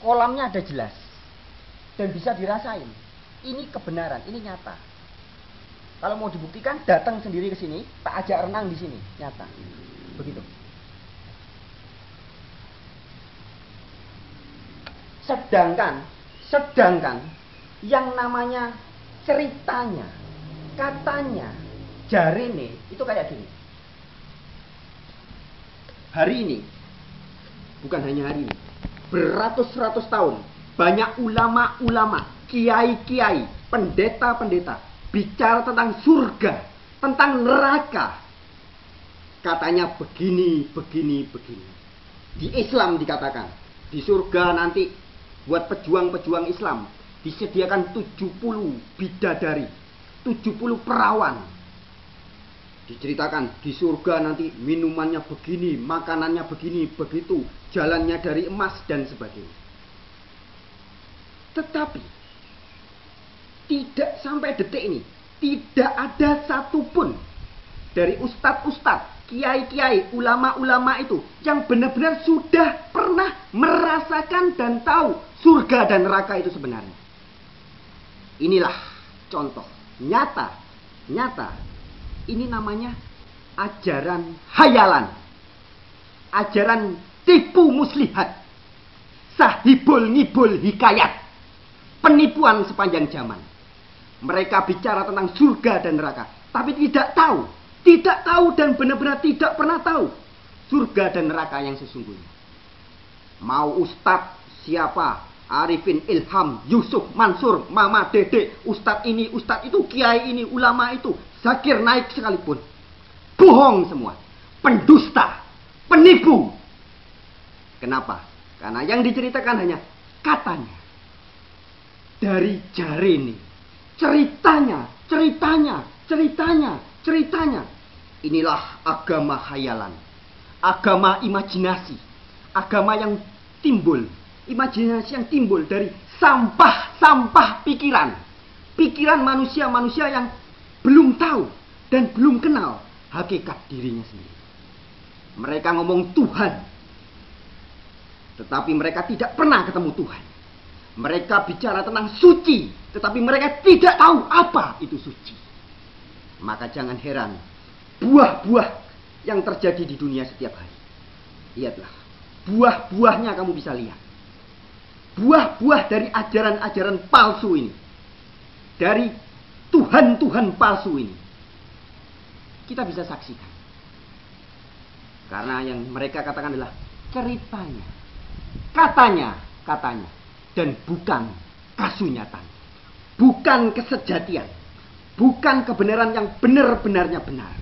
Kolamnya ada jelas. Dan bisa dirasain. Ini kebenaran, ini nyata. Kalau mau dibuktikan, datang sendiri ke sini, tak ajak renang di sini, nyata. Begitu. Sedangkan, sedangkan yang namanya ceritanya, katanya, jari ini itu kayak gini. Hari ini, bukan hanya hari ini, beratus-ratus tahun, banyak ulama-ulama, kiai-kiai, pendeta-pendeta, bicara tentang surga, tentang neraka. Katanya begini, begini, begini. Di Islam dikatakan, di surga nanti buat pejuang-pejuang Islam disediakan 70 bidadari, 70 perawan. Diceritakan di surga nanti minumannya begini, makanannya begini, begitu, jalannya dari emas dan sebagainya. Tetapi tidak sampai detik ini tidak ada satupun dari ustadz-ustadz kiai-kiai, ulama-ulama itu yang benar-benar sudah pernah merasakan dan tahu surga dan neraka itu sebenarnya. Inilah contoh nyata, nyata. Ini namanya ajaran hayalan. Ajaran tipu muslihat. Sahibul nibul hikayat. Penipuan sepanjang zaman. Mereka bicara tentang surga dan neraka, tapi tidak tahu tidak tahu dan benar-benar tidak pernah tahu surga dan neraka yang sesungguhnya. Mau ustadz siapa? Arifin Ilham, Yusuf, Mansur, Mama Dede, ustadz ini, ustadz itu, kiai ini, ulama itu, zakir naik sekalipun. Bohong semua. Pendusta, penipu. Kenapa? Karena yang diceritakan hanya katanya. Dari jari ini. Ceritanya, ceritanya, ceritanya, ceritanya. Inilah agama khayalan, agama imajinasi, agama yang timbul, imajinasi yang timbul dari sampah-sampah pikiran. Pikiran manusia-manusia yang belum tahu dan belum kenal hakikat dirinya sendiri. Mereka ngomong Tuhan, tetapi mereka tidak pernah ketemu Tuhan. Mereka bicara tentang suci, tetapi mereka tidak tahu apa itu suci. Maka jangan heran buah-buah yang terjadi di dunia setiap hari. Lihatlah, buah-buahnya kamu bisa lihat. Buah-buah dari ajaran-ajaran palsu ini. Dari Tuhan-Tuhan palsu ini. Kita bisa saksikan. Karena yang mereka katakan adalah ceritanya, katanya, katanya, dan bukan kasunyatan, bukan kesejatian, bukan kebenaran yang benar-benarnya benar.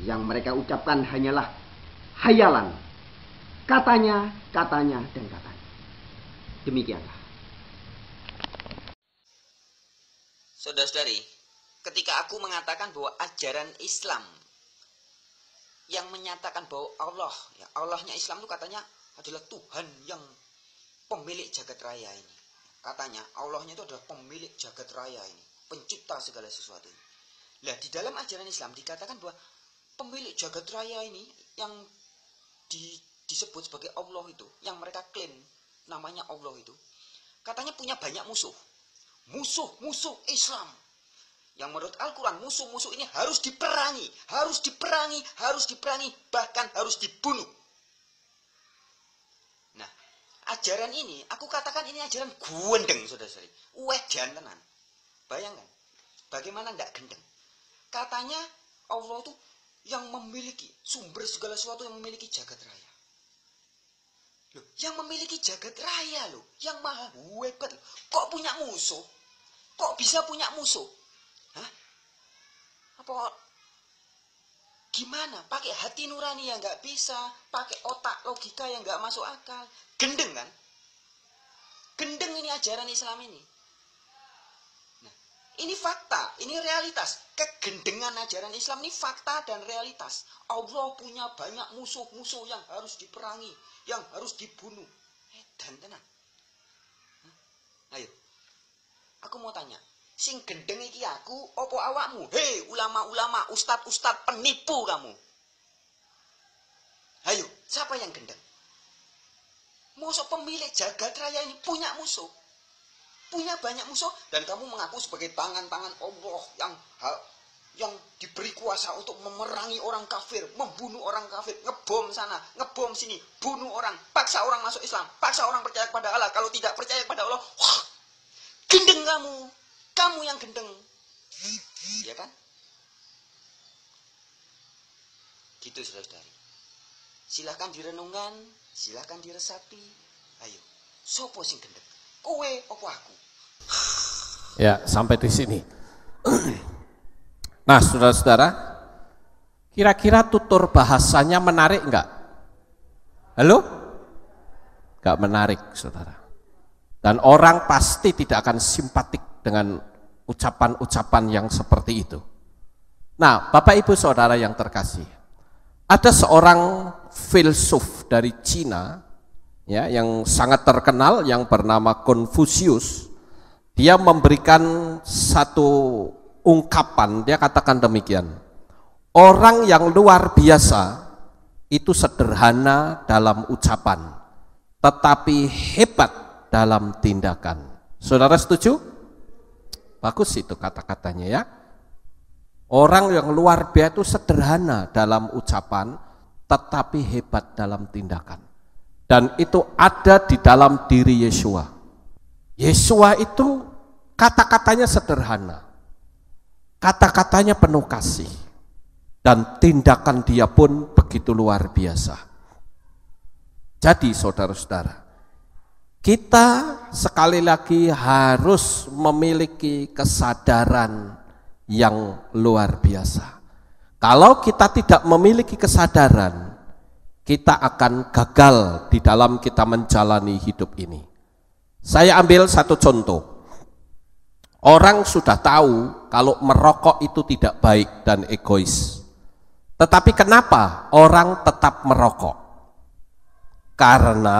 Yang mereka ucapkan hanyalah hayalan. Katanya, katanya, dan katanya. Demikianlah. Saudara-saudari, ketika aku mengatakan bahwa ajaran Islam yang menyatakan bahwa Allah, ya Allahnya Islam itu katanya adalah Tuhan yang pemilik jagat raya ini. Katanya Allahnya itu adalah pemilik jagat raya ini, pencipta segala sesuatu. Ini. Nah, di dalam ajaran Islam dikatakan bahwa pemilik jagat raya ini yang di, disebut sebagai Allah itu, yang mereka klaim namanya Allah itu, katanya punya banyak musuh. Musuh-musuh Islam. Yang menurut Al-Quran, musuh-musuh ini harus diperangi, harus diperangi, harus diperangi, bahkan harus dibunuh. Nah, ajaran ini, aku katakan ini ajaran gundeng saudara-saudari. Wedan tenan. Bayangkan, bagaimana nggak gendeng? Katanya Allah itu yang memiliki sumber segala sesuatu yang memiliki jagat raya. Loh, yang memiliki jagat raya loh, yang maha hebat. Loh. Kok punya musuh? Kok bisa punya musuh? Hah? Apa gimana? Pakai hati nurani yang nggak bisa, pakai otak logika yang nggak masuk akal. Gendeng kan? Gendeng ini ajaran Islam ini. Ini fakta, ini realitas. Kegendengan ajaran Islam ini fakta dan realitas. Allah punya banyak musuh-musuh yang harus diperangi, yang harus dibunuh. Eh, tenang. tenan. Ayo. Aku mau tanya, sing gendeng iki aku opo awakmu? Hei, ulama-ulama, ustad-ustad penipu kamu. Ayo, siapa yang gendeng? Musuh pemilik jagat raya ini punya musuh punya banyak musuh dan kamu mengaku sebagai tangan-tangan Allah yang yang diberi kuasa untuk memerangi orang kafir, membunuh orang kafir, ngebom sana, ngebom sini, bunuh orang, paksa orang masuk Islam, paksa orang percaya kepada Allah. Kalau tidak percaya kepada Allah, wah, gendeng kamu, kamu yang gendeng, ya kan? Gitu saudara-saudari. Silahkan direnungkan, silahkan diresapi. Ayo, sopo sing gendeng. Kue apa aku? [sighs] Ya, sampai di sini. [clears throat] Nah, saudara-saudara, kira-kira tutur bahasanya menarik enggak? Halo? Enggak menarik, saudara. Dan orang pasti tidak akan simpatik dengan ucapan-ucapan yang seperti itu. Nah, Bapak Ibu Saudara yang terkasih, ada seorang filsuf dari Cina ya yang sangat terkenal yang bernama Konfusius dia memberikan satu ungkapan dia katakan demikian orang yang luar biasa itu sederhana dalam ucapan tetapi hebat dalam tindakan saudara setuju bagus itu kata-katanya ya orang yang luar biasa itu sederhana dalam ucapan tetapi hebat dalam tindakan dan itu ada di dalam diri Yesua. Yesua itu kata-katanya sederhana. Kata-katanya penuh kasih. Dan tindakan dia pun begitu luar biasa. Jadi saudara-saudara, kita sekali lagi harus memiliki kesadaran yang luar biasa. Kalau kita tidak memiliki kesadaran, kita akan gagal di dalam kita menjalani hidup ini. Saya ambil satu contoh. Orang sudah tahu kalau merokok itu tidak baik dan egois. Tetapi kenapa orang tetap merokok? Karena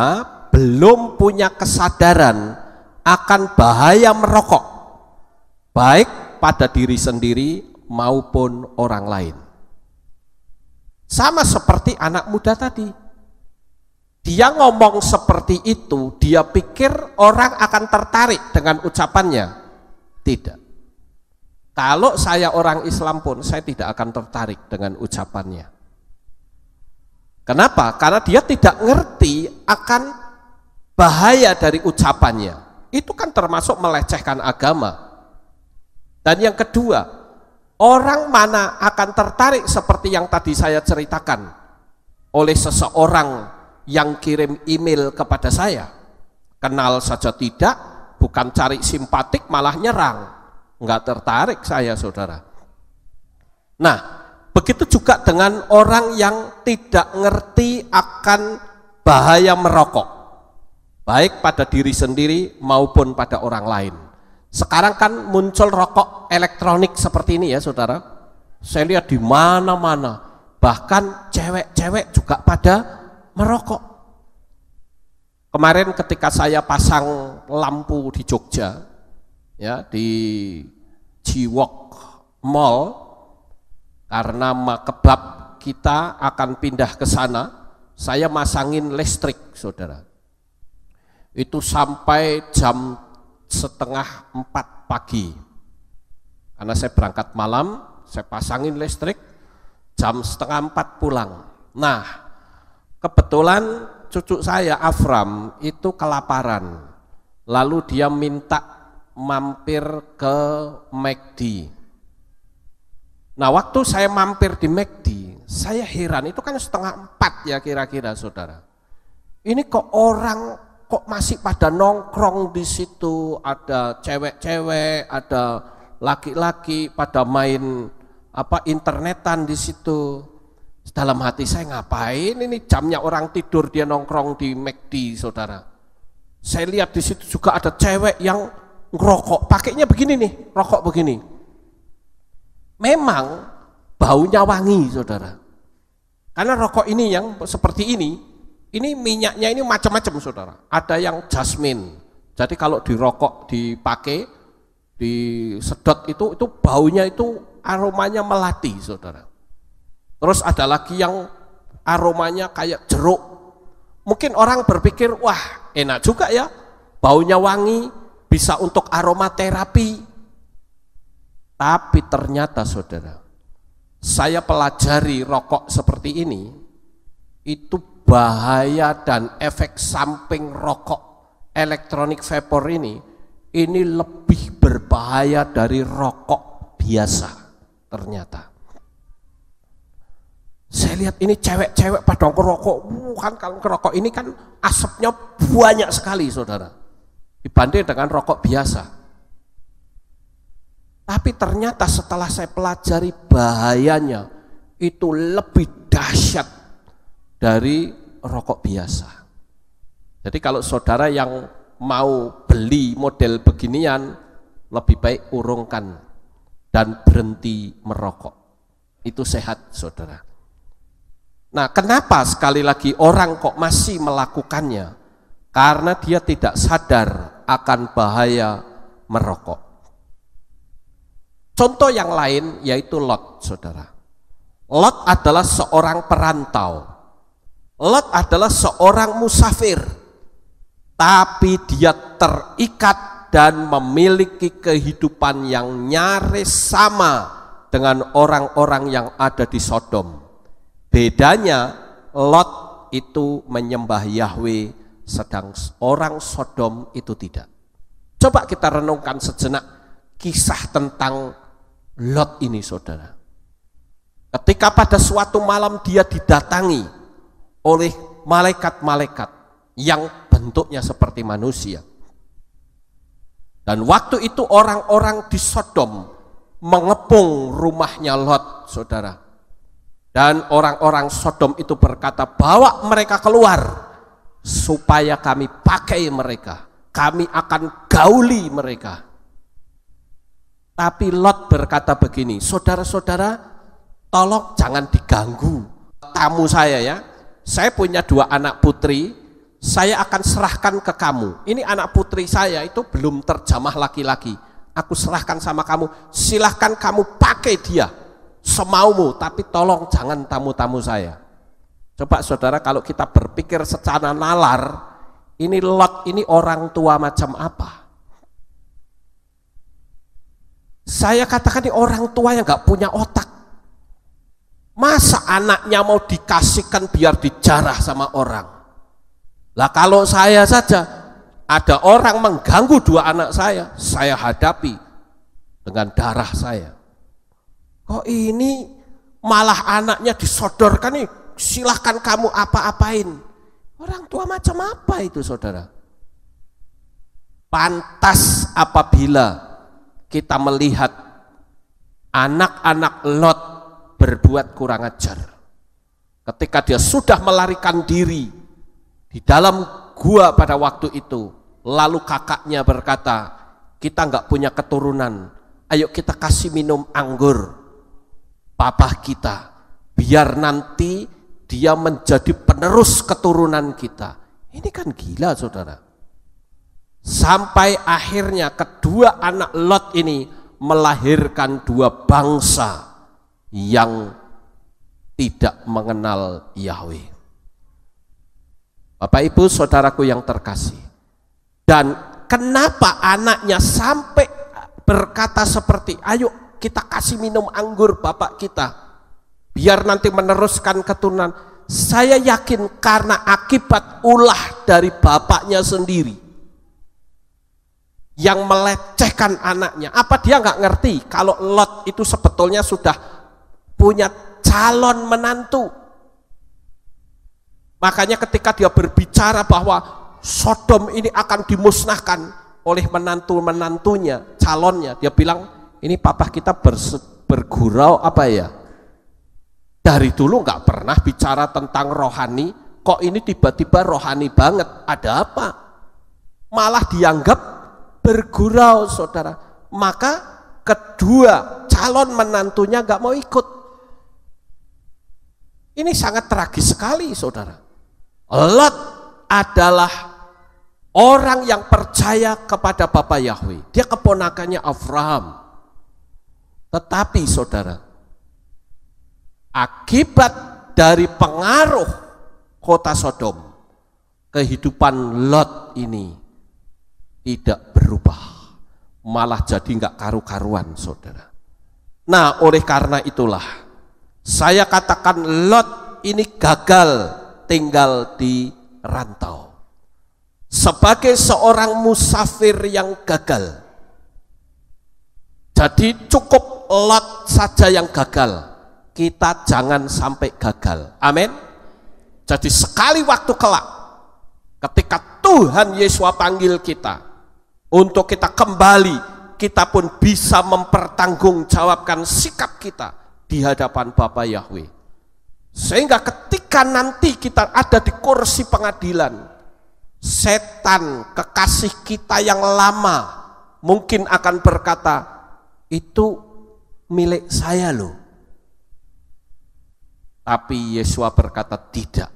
belum punya kesadaran akan bahaya merokok. Baik pada diri sendiri maupun orang lain. Sama seperti anak muda tadi. Dia ngomong seperti itu, dia pikir orang akan tertarik dengan ucapannya. Tidak. Kalau saya orang Islam pun, saya tidak akan tertarik dengan ucapannya. Kenapa? Karena dia tidak ngerti akan bahaya dari ucapannya. Itu kan termasuk melecehkan agama. Dan yang kedua, Orang mana akan tertarik seperti yang tadi saya ceritakan oleh seseorang yang kirim email kepada saya? Kenal saja tidak, bukan cari simpatik malah nyerang. Enggak tertarik saya saudara. Nah, begitu juga dengan orang yang tidak ngerti akan bahaya merokok. Baik pada diri sendiri maupun pada orang lain. Sekarang kan muncul rokok elektronik seperti ini ya saudara. Saya lihat di mana-mana. Bahkan cewek-cewek juga pada merokok. Kemarin ketika saya pasang lampu di Jogja, ya di Jiwok Mall, karena makebab kita akan pindah ke sana, saya masangin listrik, saudara. Itu sampai jam setengah empat pagi. Karena saya berangkat malam, saya pasangin listrik, jam setengah empat pulang. Nah, kebetulan cucu saya Afram itu kelaparan. Lalu dia minta mampir ke McD. Nah, waktu saya mampir di McD, saya heran, itu kan setengah empat ya kira-kira saudara. Ini kok orang kok masih pada nongkrong di situ, ada cewek-cewek, ada laki-laki pada main apa internetan di situ. Dalam hati saya ngapain ini jamnya orang tidur dia nongkrong di McD, Saudara. Saya lihat di situ juga ada cewek yang ngerokok, pakainya begini nih, rokok begini. Memang baunya wangi, Saudara. Karena rokok ini yang seperti ini ini minyaknya ini macam-macam saudara. Ada yang jasmine. Jadi kalau dirokok, dipakai, disedot itu, itu baunya itu aromanya melati saudara. Terus ada lagi yang aromanya kayak jeruk. Mungkin orang berpikir, wah enak juga ya, baunya wangi, bisa untuk aromaterapi. Tapi ternyata saudara, saya pelajari rokok seperti ini, itu bahaya dan efek samping rokok elektronik vapor ini ini lebih berbahaya dari rokok biasa ternyata. Saya lihat ini cewek-cewek pada ngerokok. Bukan kalau ngerokok ini kan asapnya banyak sekali saudara. Dibanding dengan rokok biasa. Tapi ternyata setelah saya pelajari bahayanya itu lebih dahsyat dari rokok biasa. Jadi kalau saudara yang mau beli model beginian, lebih baik urungkan dan berhenti merokok. Itu sehat, saudara. Nah, kenapa sekali lagi orang kok masih melakukannya? Karena dia tidak sadar akan bahaya merokok. Contoh yang lain yaitu Lot, saudara. Lot adalah seorang perantau Lot adalah seorang musafir, tapi dia terikat dan memiliki kehidupan yang nyaris sama dengan orang-orang yang ada di Sodom. Bedanya Lot itu menyembah Yahweh, sedang orang Sodom itu tidak. Coba kita renungkan sejenak kisah tentang Lot ini saudara. Ketika pada suatu malam dia didatangi oleh malaikat-malaikat yang bentuknya seperti manusia. Dan waktu itu orang-orang di Sodom mengepung rumahnya Lot, saudara. Dan orang-orang Sodom itu berkata, bawa mereka keluar supaya kami pakai mereka. Kami akan gauli mereka. Tapi Lot berkata begini, saudara-saudara, tolong jangan diganggu tamu saya ya, saya punya dua anak putri, saya akan serahkan ke kamu. Ini anak putri saya itu belum terjamah laki-laki. Aku serahkan sama kamu, silahkan kamu pakai dia semaumu, tapi tolong jangan tamu-tamu saya. Coba saudara kalau kita berpikir secara nalar, ini Lot ini orang tua macam apa? Saya katakan ini orang tua yang gak punya otak. Masa anaknya mau dikasihkan biar dijarah sama orang? Lah kalau saya saja ada orang mengganggu dua anak saya, saya hadapi dengan darah saya. Kok ini malah anaknya disodorkan nih, silahkan kamu apa-apain. Orang tua macam apa itu saudara? Pantas apabila kita melihat anak-anak Lot berbuat kurang ajar. Ketika dia sudah melarikan diri di dalam gua pada waktu itu, lalu kakaknya berkata, kita nggak punya keturunan, ayo kita kasih minum anggur papa kita, biar nanti dia menjadi penerus keturunan kita. Ini kan gila saudara. Sampai akhirnya kedua anak Lot ini melahirkan dua bangsa yang tidak mengenal Yahweh. Bapak Ibu, saudaraku yang terkasih. Dan kenapa anaknya sampai berkata seperti, "Ayo kita kasih minum anggur bapak kita." Biar nanti meneruskan keturunan. Saya yakin karena akibat ulah dari bapaknya sendiri yang melecehkan anaknya. Apa dia nggak ngerti kalau Lot itu sebetulnya sudah punya calon menantu. Makanya ketika dia berbicara bahwa Sodom ini akan dimusnahkan oleh menantu-menantunya, calonnya, dia bilang, ini papa kita bergurau apa ya? Dari dulu nggak pernah bicara tentang rohani, kok ini tiba-tiba rohani banget, ada apa? Malah dianggap bergurau, saudara. Maka kedua calon menantunya nggak mau ikut ini sangat tragis sekali, saudara. Lot adalah orang yang percaya kepada Bapa Yahweh. Dia keponakannya Abraham. Tetapi, saudara, akibat dari pengaruh kota Sodom, kehidupan Lot ini tidak berubah, malah jadi nggak karu-karuan, saudara. Nah, oleh karena itulah saya katakan Lot ini gagal tinggal di rantau. Sebagai seorang musafir yang gagal. Jadi cukup Lot saja yang gagal. Kita jangan sampai gagal. Amin. Jadi sekali waktu kelak ketika Tuhan Yesus panggil kita untuk kita kembali kita pun bisa mempertanggungjawabkan sikap kita di hadapan Bapa Yahweh. Sehingga ketika nanti kita ada di kursi pengadilan, setan kekasih kita yang lama mungkin akan berkata, itu milik saya loh. Tapi Yesua berkata tidak.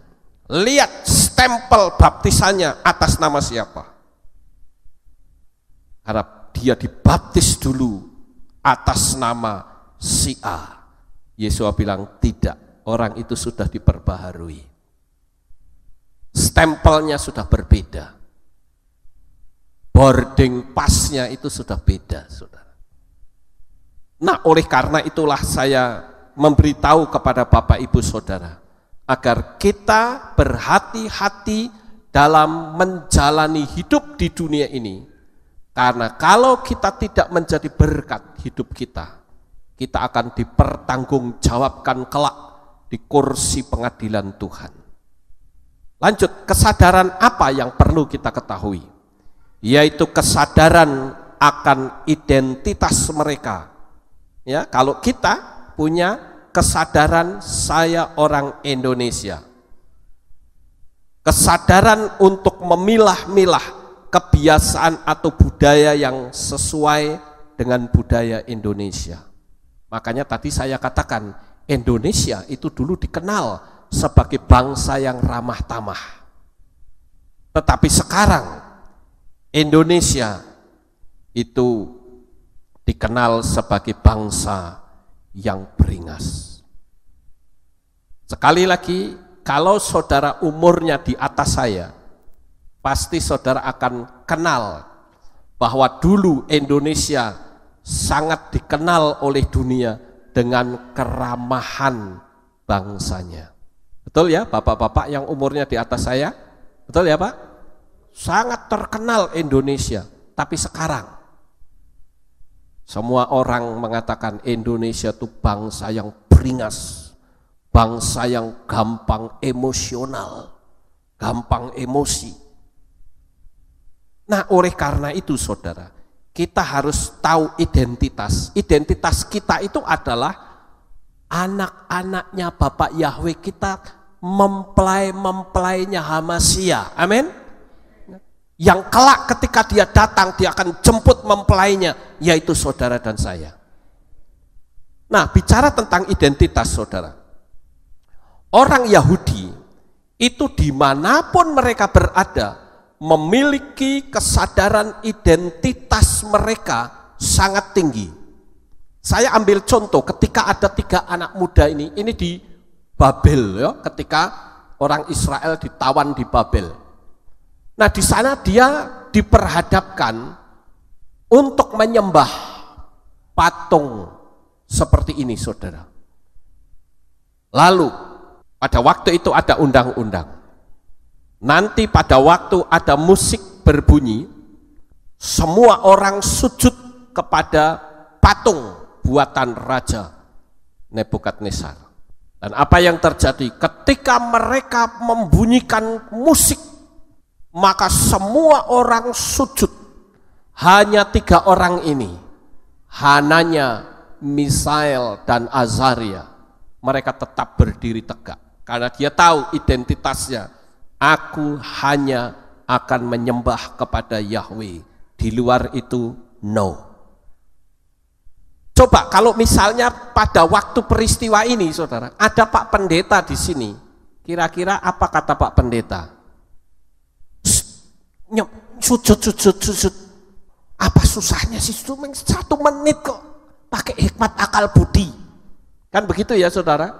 Lihat stempel baptisannya atas nama siapa. Harap dia dibaptis dulu atas nama si A. Yesus bilang tidak, orang itu sudah diperbaharui. Stempelnya sudah berbeda. Boarding pasnya itu sudah beda, saudara. Nah, oleh karena itulah saya memberitahu kepada Bapak Ibu Saudara, agar kita berhati-hati dalam menjalani hidup di dunia ini. Karena kalau kita tidak menjadi berkat hidup kita, kita akan dipertanggungjawabkan kelak di kursi pengadilan Tuhan. Lanjut, kesadaran apa yang perlu kita ketahui? Yaitu kesadaran akan identitas mereka. Ya, kalau kita punya kesadaran saya orang Indonesia. Kesadaran untuk memilah-milah kebiasaan atau budaya yang sesuai dengan budaya Indonesia Makanya tadi saya katakan Indonesia itu dulu dikenal sebagai bangsa yang ramah tamah. Tetapi sekarang Indonesia itu dikenal sebagai bangsa yang beringas. Sekali lagi, kalau saudara umurnya di atas saya, pasti saudara akan kenal bahwa dulu Indonesia sangat dikenal oleh dunia dengan keramahan bangsanya. Betul ya, bapak-bapak yang umurnya di atas saya? Betul ya, Pak? Sangat terkenal Indonesia, tapi sekarang semua orang mengatakan Indonesia itu bangsa yang beringas, bangsa yang gampang emosional, gampang emosi. Nah, oleh karena itu, saudara, kita harus tahu identitas. Identitas kita itu adalah anak-anaknya Bapak Yahweh kita mempelai-mempelainya Hamasia. Amin. Yang kelak ketika dia datang dia akan jemput mempelainya yaitu saudara dan saya. Nah, bicara tentang identitas saudara. Orang Yahudi itu dimanapun mereka berada, memiliki kesadaran identitas mereka sangat tinggi. Saya ambil contoh ketika ada tiga anak muda ini, ini di Babel ya, ketika orang Israel ditawan di Babel. Nah di sana dia diperhadapkan untuk menyembah patung seperti ini saudara. Lalu pada waktu itu ada undang-undang. Nanti pada waktu ada musik berbunyi, semua orang sujud kepada patung buatan Raja Nebukadnesar. Dan apa yang terjadi? Ketika mereka membunyikan musik, maka semua orang sujud. Hanya tiga orang ini, Hananya, Misael, dan Azaria. Mereka tetap berdiri tegak. Karena dia tahu identitasnya aku hanya akan menyembah kepada Yahweh. Di luar itu, no. Coba kalau misalnya pada waktu peristiwa ini, saudara, ada Pak Pendeta di sini. Kira-kira apa kata Pak Pendeta? Sujud, sujud, sujud. Apa susahnya sih? Cuma satu menit kok. Pakai hikmat akal budi. Kan begitu ya saudara?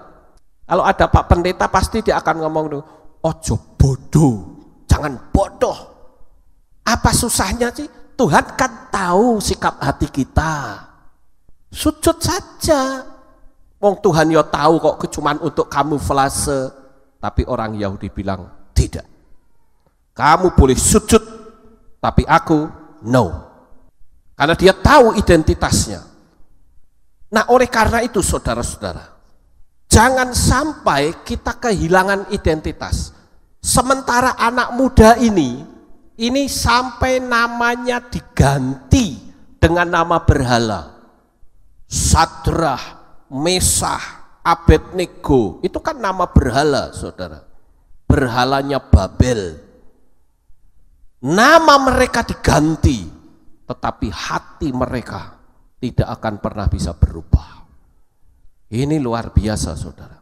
Kalau ada Pak Pendeta pasti dia akan ngomong tuh, ojo bodoh, jangan bodoh. Apa susahnya sih? Tuhan kan tahu sikap hati kita. Sujud saja. Wong Tuhan ya tahu kok kecuman untuk kamu kamuflase. Tapi orang Yahudi bilang, tidak. Kamu boleh sujud, tapi aku no. Karena dia tahu identitasnya. Nah oleh karena itu saudara-saudara, jangan sampai kita kehilangan identitas. Sementara anak muda ini, ini sampai namanya diganti dengan nama berhala. Sadrah, Mesah, Abednego, itu kan nama berhala, saudara. Berhalanya Babel. Nama mereka diganti, tetapi hati mereka tidak akan pernah bisa berubah. Ini luar biasa, saudara.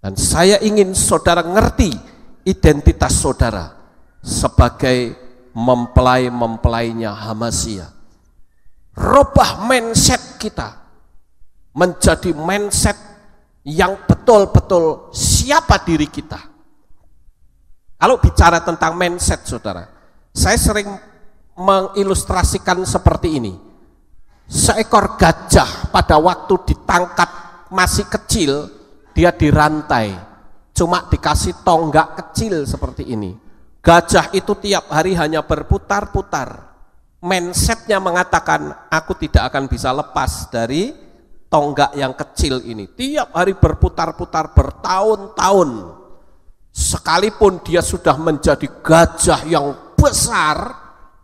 Dan saya ingin saudara ngerti, identitas saudara sebagai mempelai-mempelainya Hamasia. Robah mindset kita menjadi mindset yang betul-betul siapa diri kita. Kalau bicara tentang mindset saudara, saya sering mengilustrasikan seperti ini. Seekor gajah pada waktu ditangkap masih kecil, dia dirantai cuma dikasih tonggak kecil seperti ini. Gajah itu tiap hari hanya berputar-putar. Mindsetnya mengatakan, aku tidak akan bisa lepas dari tonggak yang kecil ini. Tiap hari berputar-putar bertahun-tahun. Sekalipun dia sudah menjadi gajah yang besar,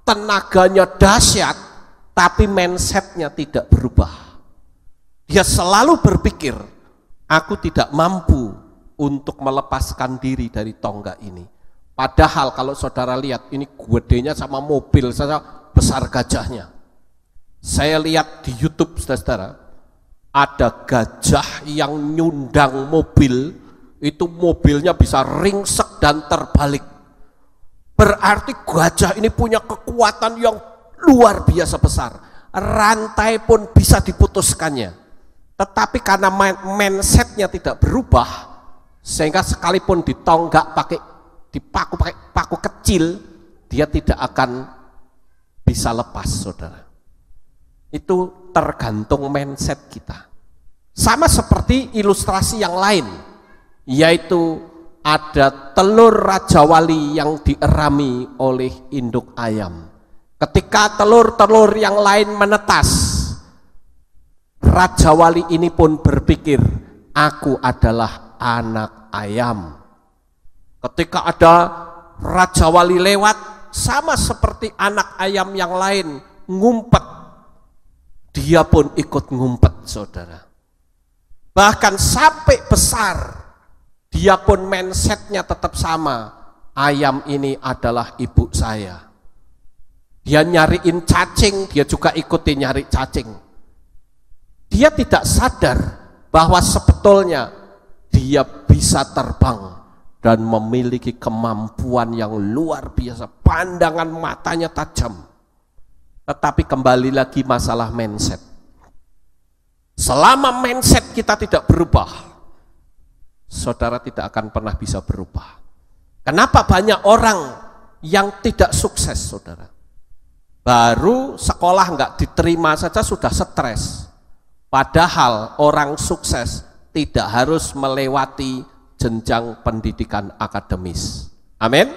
tenaganya dahsyat, tapi mindsetnya tidak berubah. Dia selalu berpikir, aku tidak mampu untuk melepaskan diri dari tonggak ini. Padahal kalau saudara lihat ini gedenya sama mobil saya besar gajahnya. Saya lihat di YouTube saudara-saudara ada gajah yang nyundang mobil itu mobilnya bisa ringsek dan terbalik. Berarti gajah ini punya kekuatan yang luar biasa besar. Rantai pun bisa diputuskannya. Tetapi karena mindsetnya tidak berubah, sehingga sekalipun ditonggak pakai dipaku pakai paku kecil, dia tidak akan bisa lepas, Saudara. Itu tergantung mindset kita. Sama seperti ilustrasi yang lain, yaitu ada telur raja wali yang dierami oleh induk ayam. Ketika telur-telur yang lain menetas, raja wali ini pun berpikir, "Aku adalah anak ayam. Ketika ada Raja Wali lewat, sama seperti anak ayam yang lain, ngumpet. Dia pun ikut ngumpet, saudara. Bahkan sampai besar, dia pun mindsetnya tetap sama. Ayam ini adalah ibu saya. Dia nyariin cacing, dia juga ikuti nyari cacing. Dia tidak sadar bahwa sebetulnya dia bisa terbang dan memiliki kemampuan yang luar biasa. Pandangan matanya tajam. Tetapi kembali lagi masalah mindset. Selama mindset kita tidak berubah, saudara tidak akan pernah bisa berubah. Kenapa banyak orang yang tidak sukses, saudara? Baru sekolah nggak diterima saja sudah stres. Padahal orang sukses tidak harus melewati jenjang pendidikan akademis. Amin.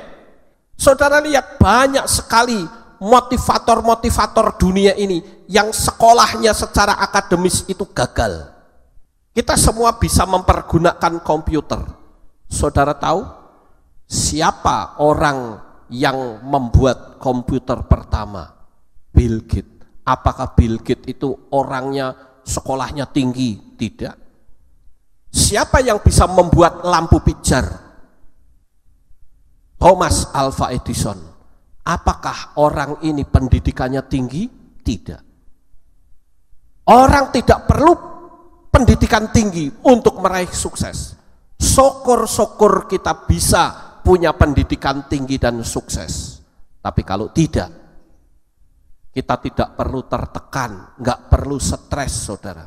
Saudara lihat banyak sekali motivator-motivator dunia ini yang sekolahnya secara akademis itu gagal. Kita semua bisa mempergunakan komputer. Saudara tahu siapa orang yang membuat komputer pertama? Bill Gates. Apakah Bill Gates itu orangnya sekolahnya tinggi? Tidak Siapa yang bisa membuat lampu pijar? Thomas Alva Edison. Apakah orang ini pendidikannya tinggi? Tidak. Orang tidak perlu pendidikan tinggi untuk meraih sukses. Sokor-sokor kita bisa punya pendidikan tinggi dan sukses. Tapi kalau tidak, kita tidak perlu tertekan, nggak perlu stres, saudara.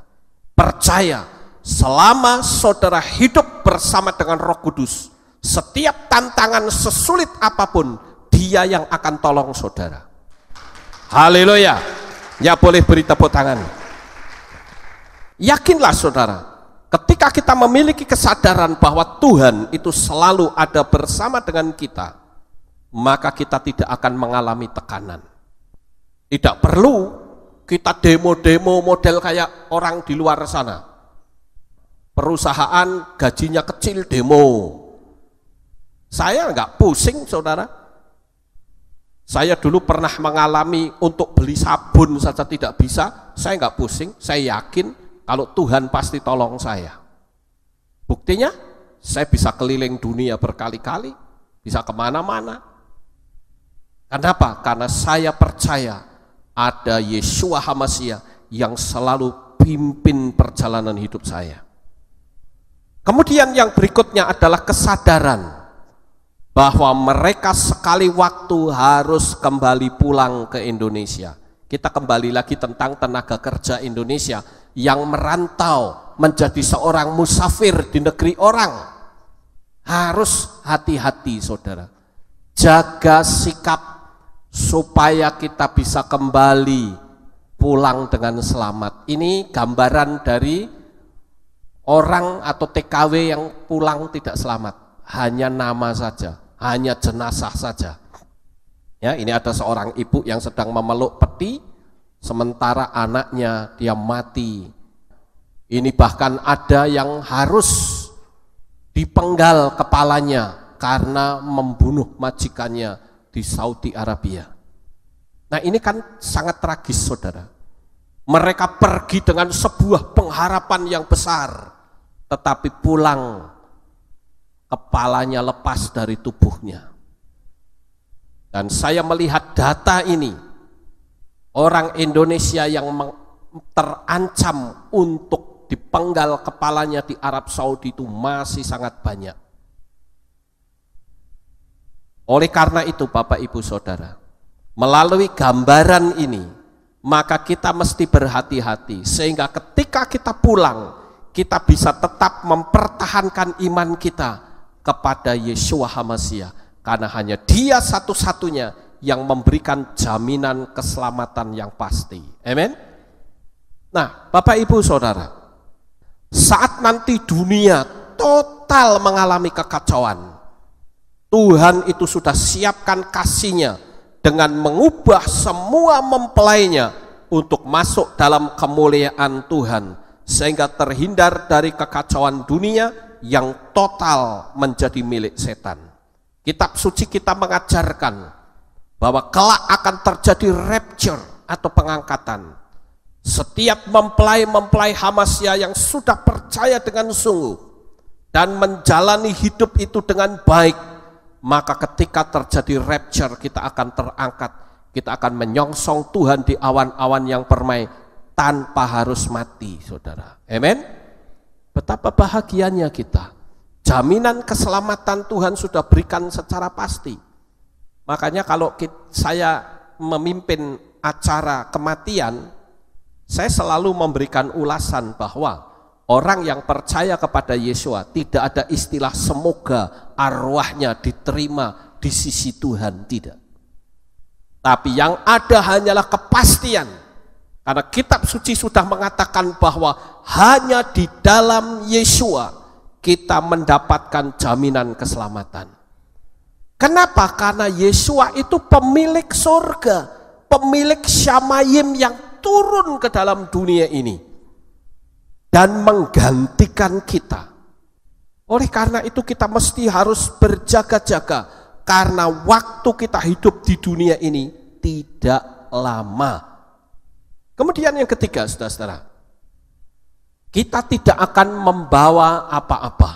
Percaya Selama saudara hidup bersama dengan Roh Kudus, setiap tantangan sesulit apapun, Dia yang akan tolong saudara. Haleluya. Ya boleh beri tepuk tangan. Yakinlah saudara, ketika kita memiliki kesadaran bahwa Tuhan itu selalu ada bersama dengan kita, maka kita tidak akan mengalami tekanan. Tidak perlu kita demo-demo model kayak orang di luar sana perusahaan gajinya kecil demo. Saya enggak pusing saudara. Saya dulu pernah mengalami untuk beli sabun saja tidak bisa, saya enggak pusing, saya yakin kalau Tuhan pasti tolong saya. Buktinya, saya bisa keliling dunia berkali-kali, bisa kemana-mana. Kenapa? Karena saya percaya ada Yesua Hamasya yang selalu pimpin perjalanan hidup saya. Kemudian yang berikutnya adalah kesadaran bahwa mereka sekali waktu harus kembali pulang ke Indonesia. Kita kembali lagi tentang tenaga kerja Indonesia yang merantau menjadi seorang musafir di negeri orang. Harus hati-hati saudara. Jaga sikap supaya kita bisa kembali pulang dengan selamat. Ini gambaran dari Orang atau TKW yang pulang tidak selamat, hanya nama saja, hanya jenazah saja. Ya, ini ada seorang ibu yang sedang memeluk peti, sementara anaknya dia mati. Ini bahkan ada yang harus dipenggal kepalanya karena membunuh majikannya di Saudi Arabia. Nah ini kan sangat tragis saudara. Mereka pergi dengan sebuah pengharapan yang besar tetapi pulang kepalanya lepas dari tubuhnya. Dan saya melihat data ini, orang Indonesia yang terancam untuk dipenggal kepalanya di Arab Saudi itu masih sangat banyak. Oleh karena itu Bapak Ibu Saudara, melalui gambaran ini, maka kita mesti berhati-hati sehingga ketika kita pulang, kita bisa tetap mempertahankan iman kita kepada Yeshua Hamasya. karena hanya dia satu-satunya yang memberikan jaminan keselamatan yang pasti. Amin. Nah, Bapak Ibu Saudara, saat nanti dunia total mengalami kekacauan, Tuhan itu sudah siapkan kasihnya dengan mengubah semua mempelainya untuk masuk dalam kemuliaan Tuhan sehingga terhindar dari kekacauan dunia yang total menjadi milik setan. Kitab suci kita mengajarkan bahwa kelak akan terjadi rapture atau pengangkatan. Setiap mempelai-mempelai Hamasya yang sudah percaya dengan sungguh dan menjalani hidup itu dengan baik, maka ketika terjadi rapture kita akan terangkat, kita akan menyongsong Tuhan di awan-awan yang permai tanpa harus mati, saudara. Amen. Betapa bahagianya kita. Jaminan keselamatan Tuhan sudah berikan secara pasti. Makanya kalau saya memimpin acara kematian, saya selalu memberikan ulasan bahwa orang yang percaya kepada Yesus tidak ada istilah semoga arwahnya diterima di sisi Tuhan, tidak. Tapi yang ada hanyalah kepastian karena kitab suci sudah mengatakan bahwa hanya di dalam Yesua kita mendapatkan jaminan keselamatan. Kenapa? Karena Yesua itu pemilik surga, pemilik syamayim yang turun ke dalam dunia ini dan menggantikan kita. Oleh karena itu kita mesti harus berjaga-jaga karena waktu kita hidup di dunia ini tidak lama Kemudian yang ketiga, saudara-saudara, kita tidak akan membawa apa-apa.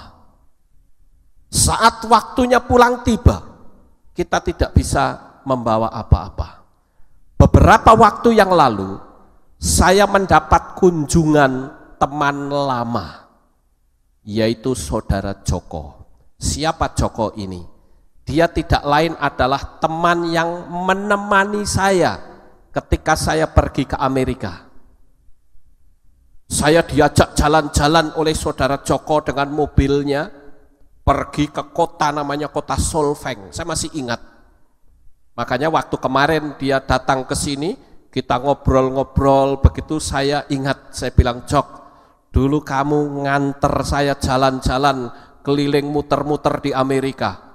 Saat waktunya pulang tiba, kita tidak bisa membawa apa-apa. Beberapa waktu yang lalu, saya mendapat kunjungan teman lama, yaitu saudara Joko. Siapa Joko ini? Dia tidak lain adalah teman yang menemani saya ketika saya pergi ke Amerika, saya diajak jalan-jalan oleh saudara Joko dengan mobilnya, pergi ke kota namanya kota Solvang. Saya masih ingat. Makanya waktu kemarin dia datang ke sini, kita ngobrol-ngobrol, begitu saya ingat, saya bilang, Jok, dulu kamu nganter saya jalan-jalan keliling muter-muter di Amerika.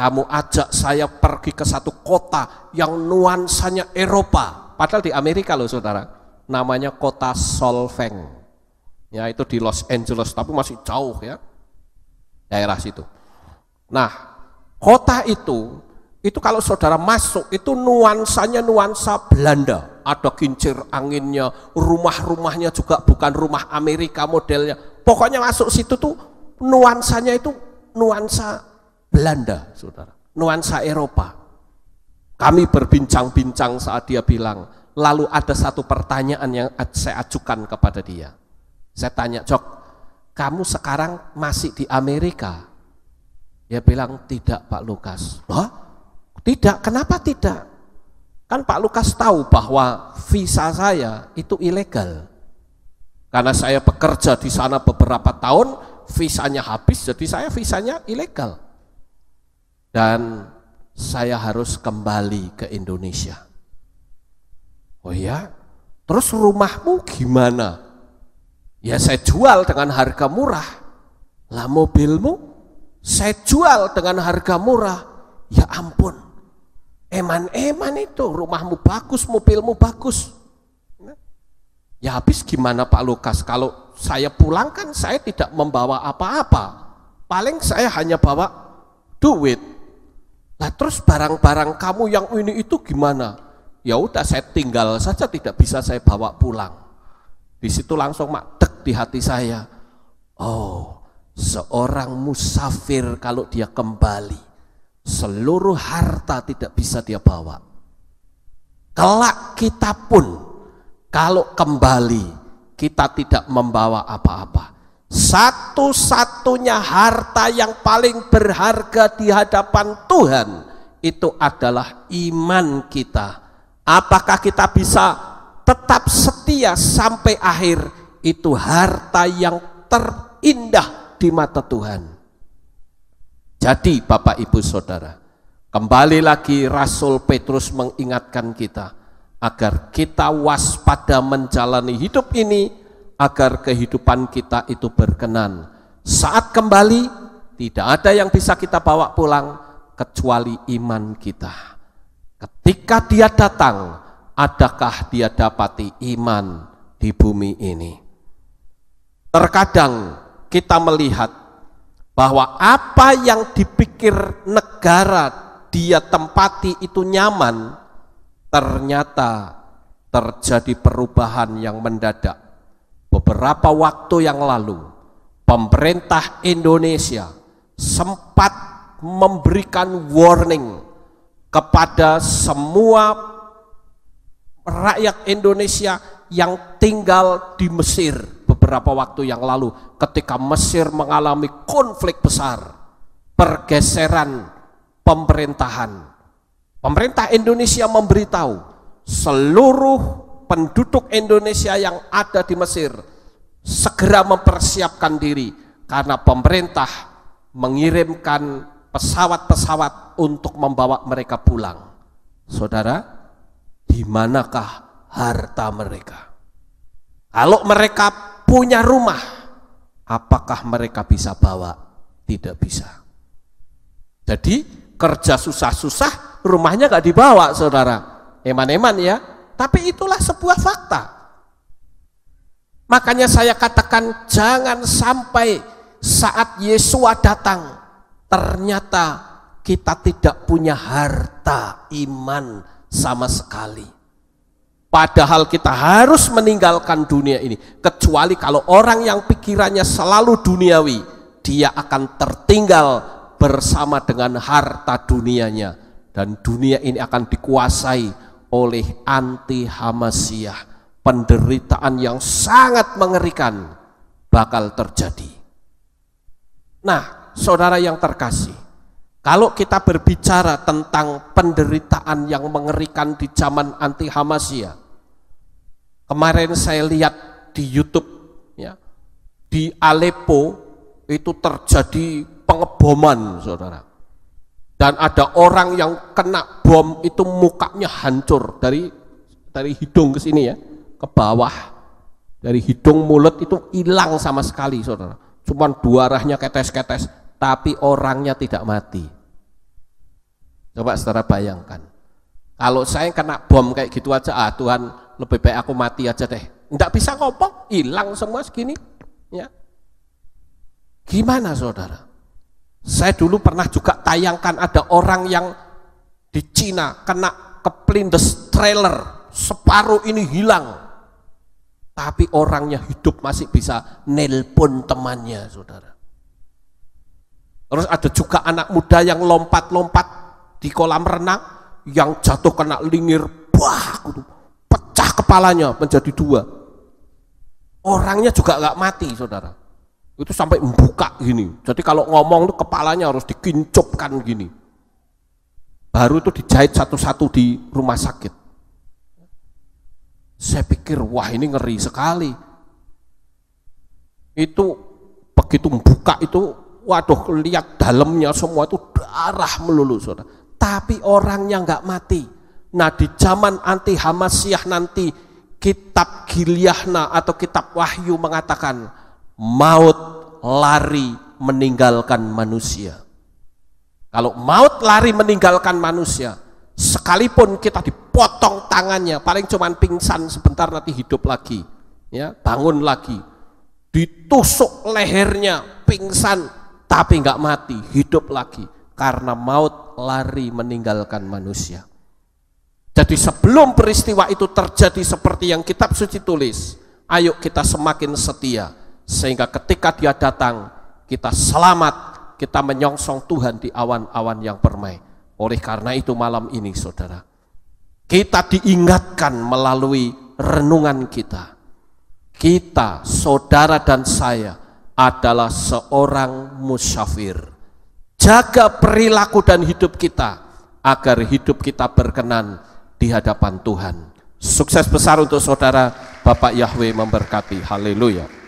Kamu ajak saya pergi ke satu kota yang nuansanya Eropa. Padahal di Amerika loh saudara. Namanya kota Solvang. Ya itu di Los Angeles tapi masih jauh ya. Daerah situ. Nah kota itu itu kalau saudara masuk itu nuansanya nuansa Belanda ada kincir anginnya rumah-rumahnya juga bukan rumah Amerika modelnya pokoknya masuk situ tuh nuansanya itu nuansa Belanda, saudara. Nuansa Eropa. Kami berbincang-bincang saat dia bilang, lalu ada satu pertanyaan yang saya ajukan kepada dia. Saya tanya, Jok, kamu sekarang masih di Amerika? Dia bilang, tidak Pak Lukas. Hah? Tidak, kenapa tidak? Kan Pak Lukas tahu bahwa visa saya itu ilegal. Karena saya bekerja di sana beberapa tahun, visanya habis, jadi saya visanya ilegal dan saya harus kembali ke Indonesia. Oh ya, terus rumahmu gimana? Ya saya jual dengan harga murah. Lah mobilmu saya jual dengan harga murah. Ya ampun, eman-eman itu rumahmu bagus, mobilmu bagus. Nah. Ya habis gimana Pak Lukas kalau saya pulang kan saya tidak membawa apa-apa. Paling saya hanya bawa duit. Nah terus barang-barang kamu yang ini itu gimana? Ya udah saya tinggal saja tidak bisa saya bawa pulang. Di situ langsung makdek di hati saya. Oh, seorang musafir kalau dia kembali, seluruh harta tidak bisa dia bawa. Kelak kita pun kalau kembali kita tidak membawa apa-apa satu-satunya harta yang paling berharga di hadapan Tuhan itu adalah iman kita. Apakah kita bisa tetap setia sampai akhir? Itu harta yang terindah di mata Tuhan. Jadi, Bapak, Ibu, saudara, kembali lagi Rasul Petrus mengingatkan kita agar kita waspada menjalani hidup ini agar kehidupan kita itu berkenan. Saat kembali, tidak ada yang bisa kita bawa pulang kecuali iman kita. Ketika dia datang, adakah dia dapati iman di bumi ini? Terkadang kita melihat bahwa apa yang dipikir negara dia tempati itu nyaman, ternyata terjadi perubahan yang mendadak beberapa waktu yang lalu pemerintah Indonesia sempat memberikan warning kepada semua rakyat Indonesia yang tinggal di Mesir beberapa waktu yang lalu ketika Mesir mengalami konflik besar pergeseran pemerintahan pemerintah Indonesia memberitahu seluruh penduduk Indonesia yang ada di Mesir segera mempersiapkan diri karena pemerintah mengirimkan pesawat-pesawat untuk membawa mereka pulang. Saudara, di manakah harta mereka? Kalau mereka punya rumah, apakah mereka bisa bawa? Tidak bisa. Jadi kerja susah-susah, rumahnya gak dibawa, saudara. Eman-eman ya, tapi itulah sebuah fakta. Makanya saya katakan jangan sampai saat Yesus datang ternyata kita tidak punya harta iman sama sekali. Padahal kita harus meninggalkan dunia ini. Kecuali kalau orang yang pikirannya selalu duniawi, dia akan tertinggal bersama dengan harta dunianya. Dan dunia ini akan dikuasai oleh anti Hamasiah Penderitaan yang sangat mengerikan bakal terjadi. Nah, saudara yang terkasih, kalau kita berbicara tentang penderitaan yang mengerikan di zaman anti Hamasiah, kemarin saya lihat di YouTube ya, di Aleppo itu terjadi pengeboman, saudara dan ada orang yang kena bom itu mukanya hancur dari dari hidung ke sini ya ke bawah dari hidung mulut itu hilang sama sekali saudara cuman dua arahnya ketes-ketes tapi orangnya tidak mati coba saudara bayangkan kalau saya kena bom kayak gitu aja ah Tuhan lebih baik aku mati aja deh tidak bisa ngomong hilang semua segini ya gimana saudara saya dulu pernah juga tayangkan ada orang yang di Cina kena keplindes trailer, separuh ini hilang. Tapi orangnya hidup masih bisa nelpon temannya, saudara. Terus ada juga anak muda yang lompat-lompat di kolam renang, yang jatuh kena lingir, wah, pecah kepalanya menjadi dua. Orangnya juga nggak mati, saudara itu sampai membuka gini. Jadi kalau ngomong tuh kepalanya harus dikincupkan gini. Baru itu dijahit satu-satu di rumah sakit. Saya pikir, wah ini ngeri sekali. Itu begitu membuka itu, waduh lihat dalamnya semua itu darah melulu saudara. Tapi orangnya nggak mati. Nah di zaman anti Hamasiah nanti kitab Giliahna atau kitab Wahyu mengatakan maut lari meninggalkan manusia. Kalau maut lari meninggalkan manusia, sekalipun kita dipotong tangannya, paling cuman pingsan sebentar nanti hidup lagi, ya bangun lagi, ditusuk lehernya, pingsan tapi nggak mati, hidup lagi karena maut lari meninggalkan manusia. Jadi sebelum peristiwa itu terjadi seperti yang kitab suci tulis, ayo kita semakin setia sehingga ketika dia datang, kita selamat, kita menyongsong Tuhan di awan-awan yang permai. Oleh karena itu malam ini saudara, kita diingatkan melalui renungan kita. Kita, saudara dan saya adalah seorang musyafir. Jaga perilaku dan hidup kita agar hidup kita berkenan di hadapan Tuhan. Sukses besar untuk saudara, Bapak Yahweh memberkati. Haleluya.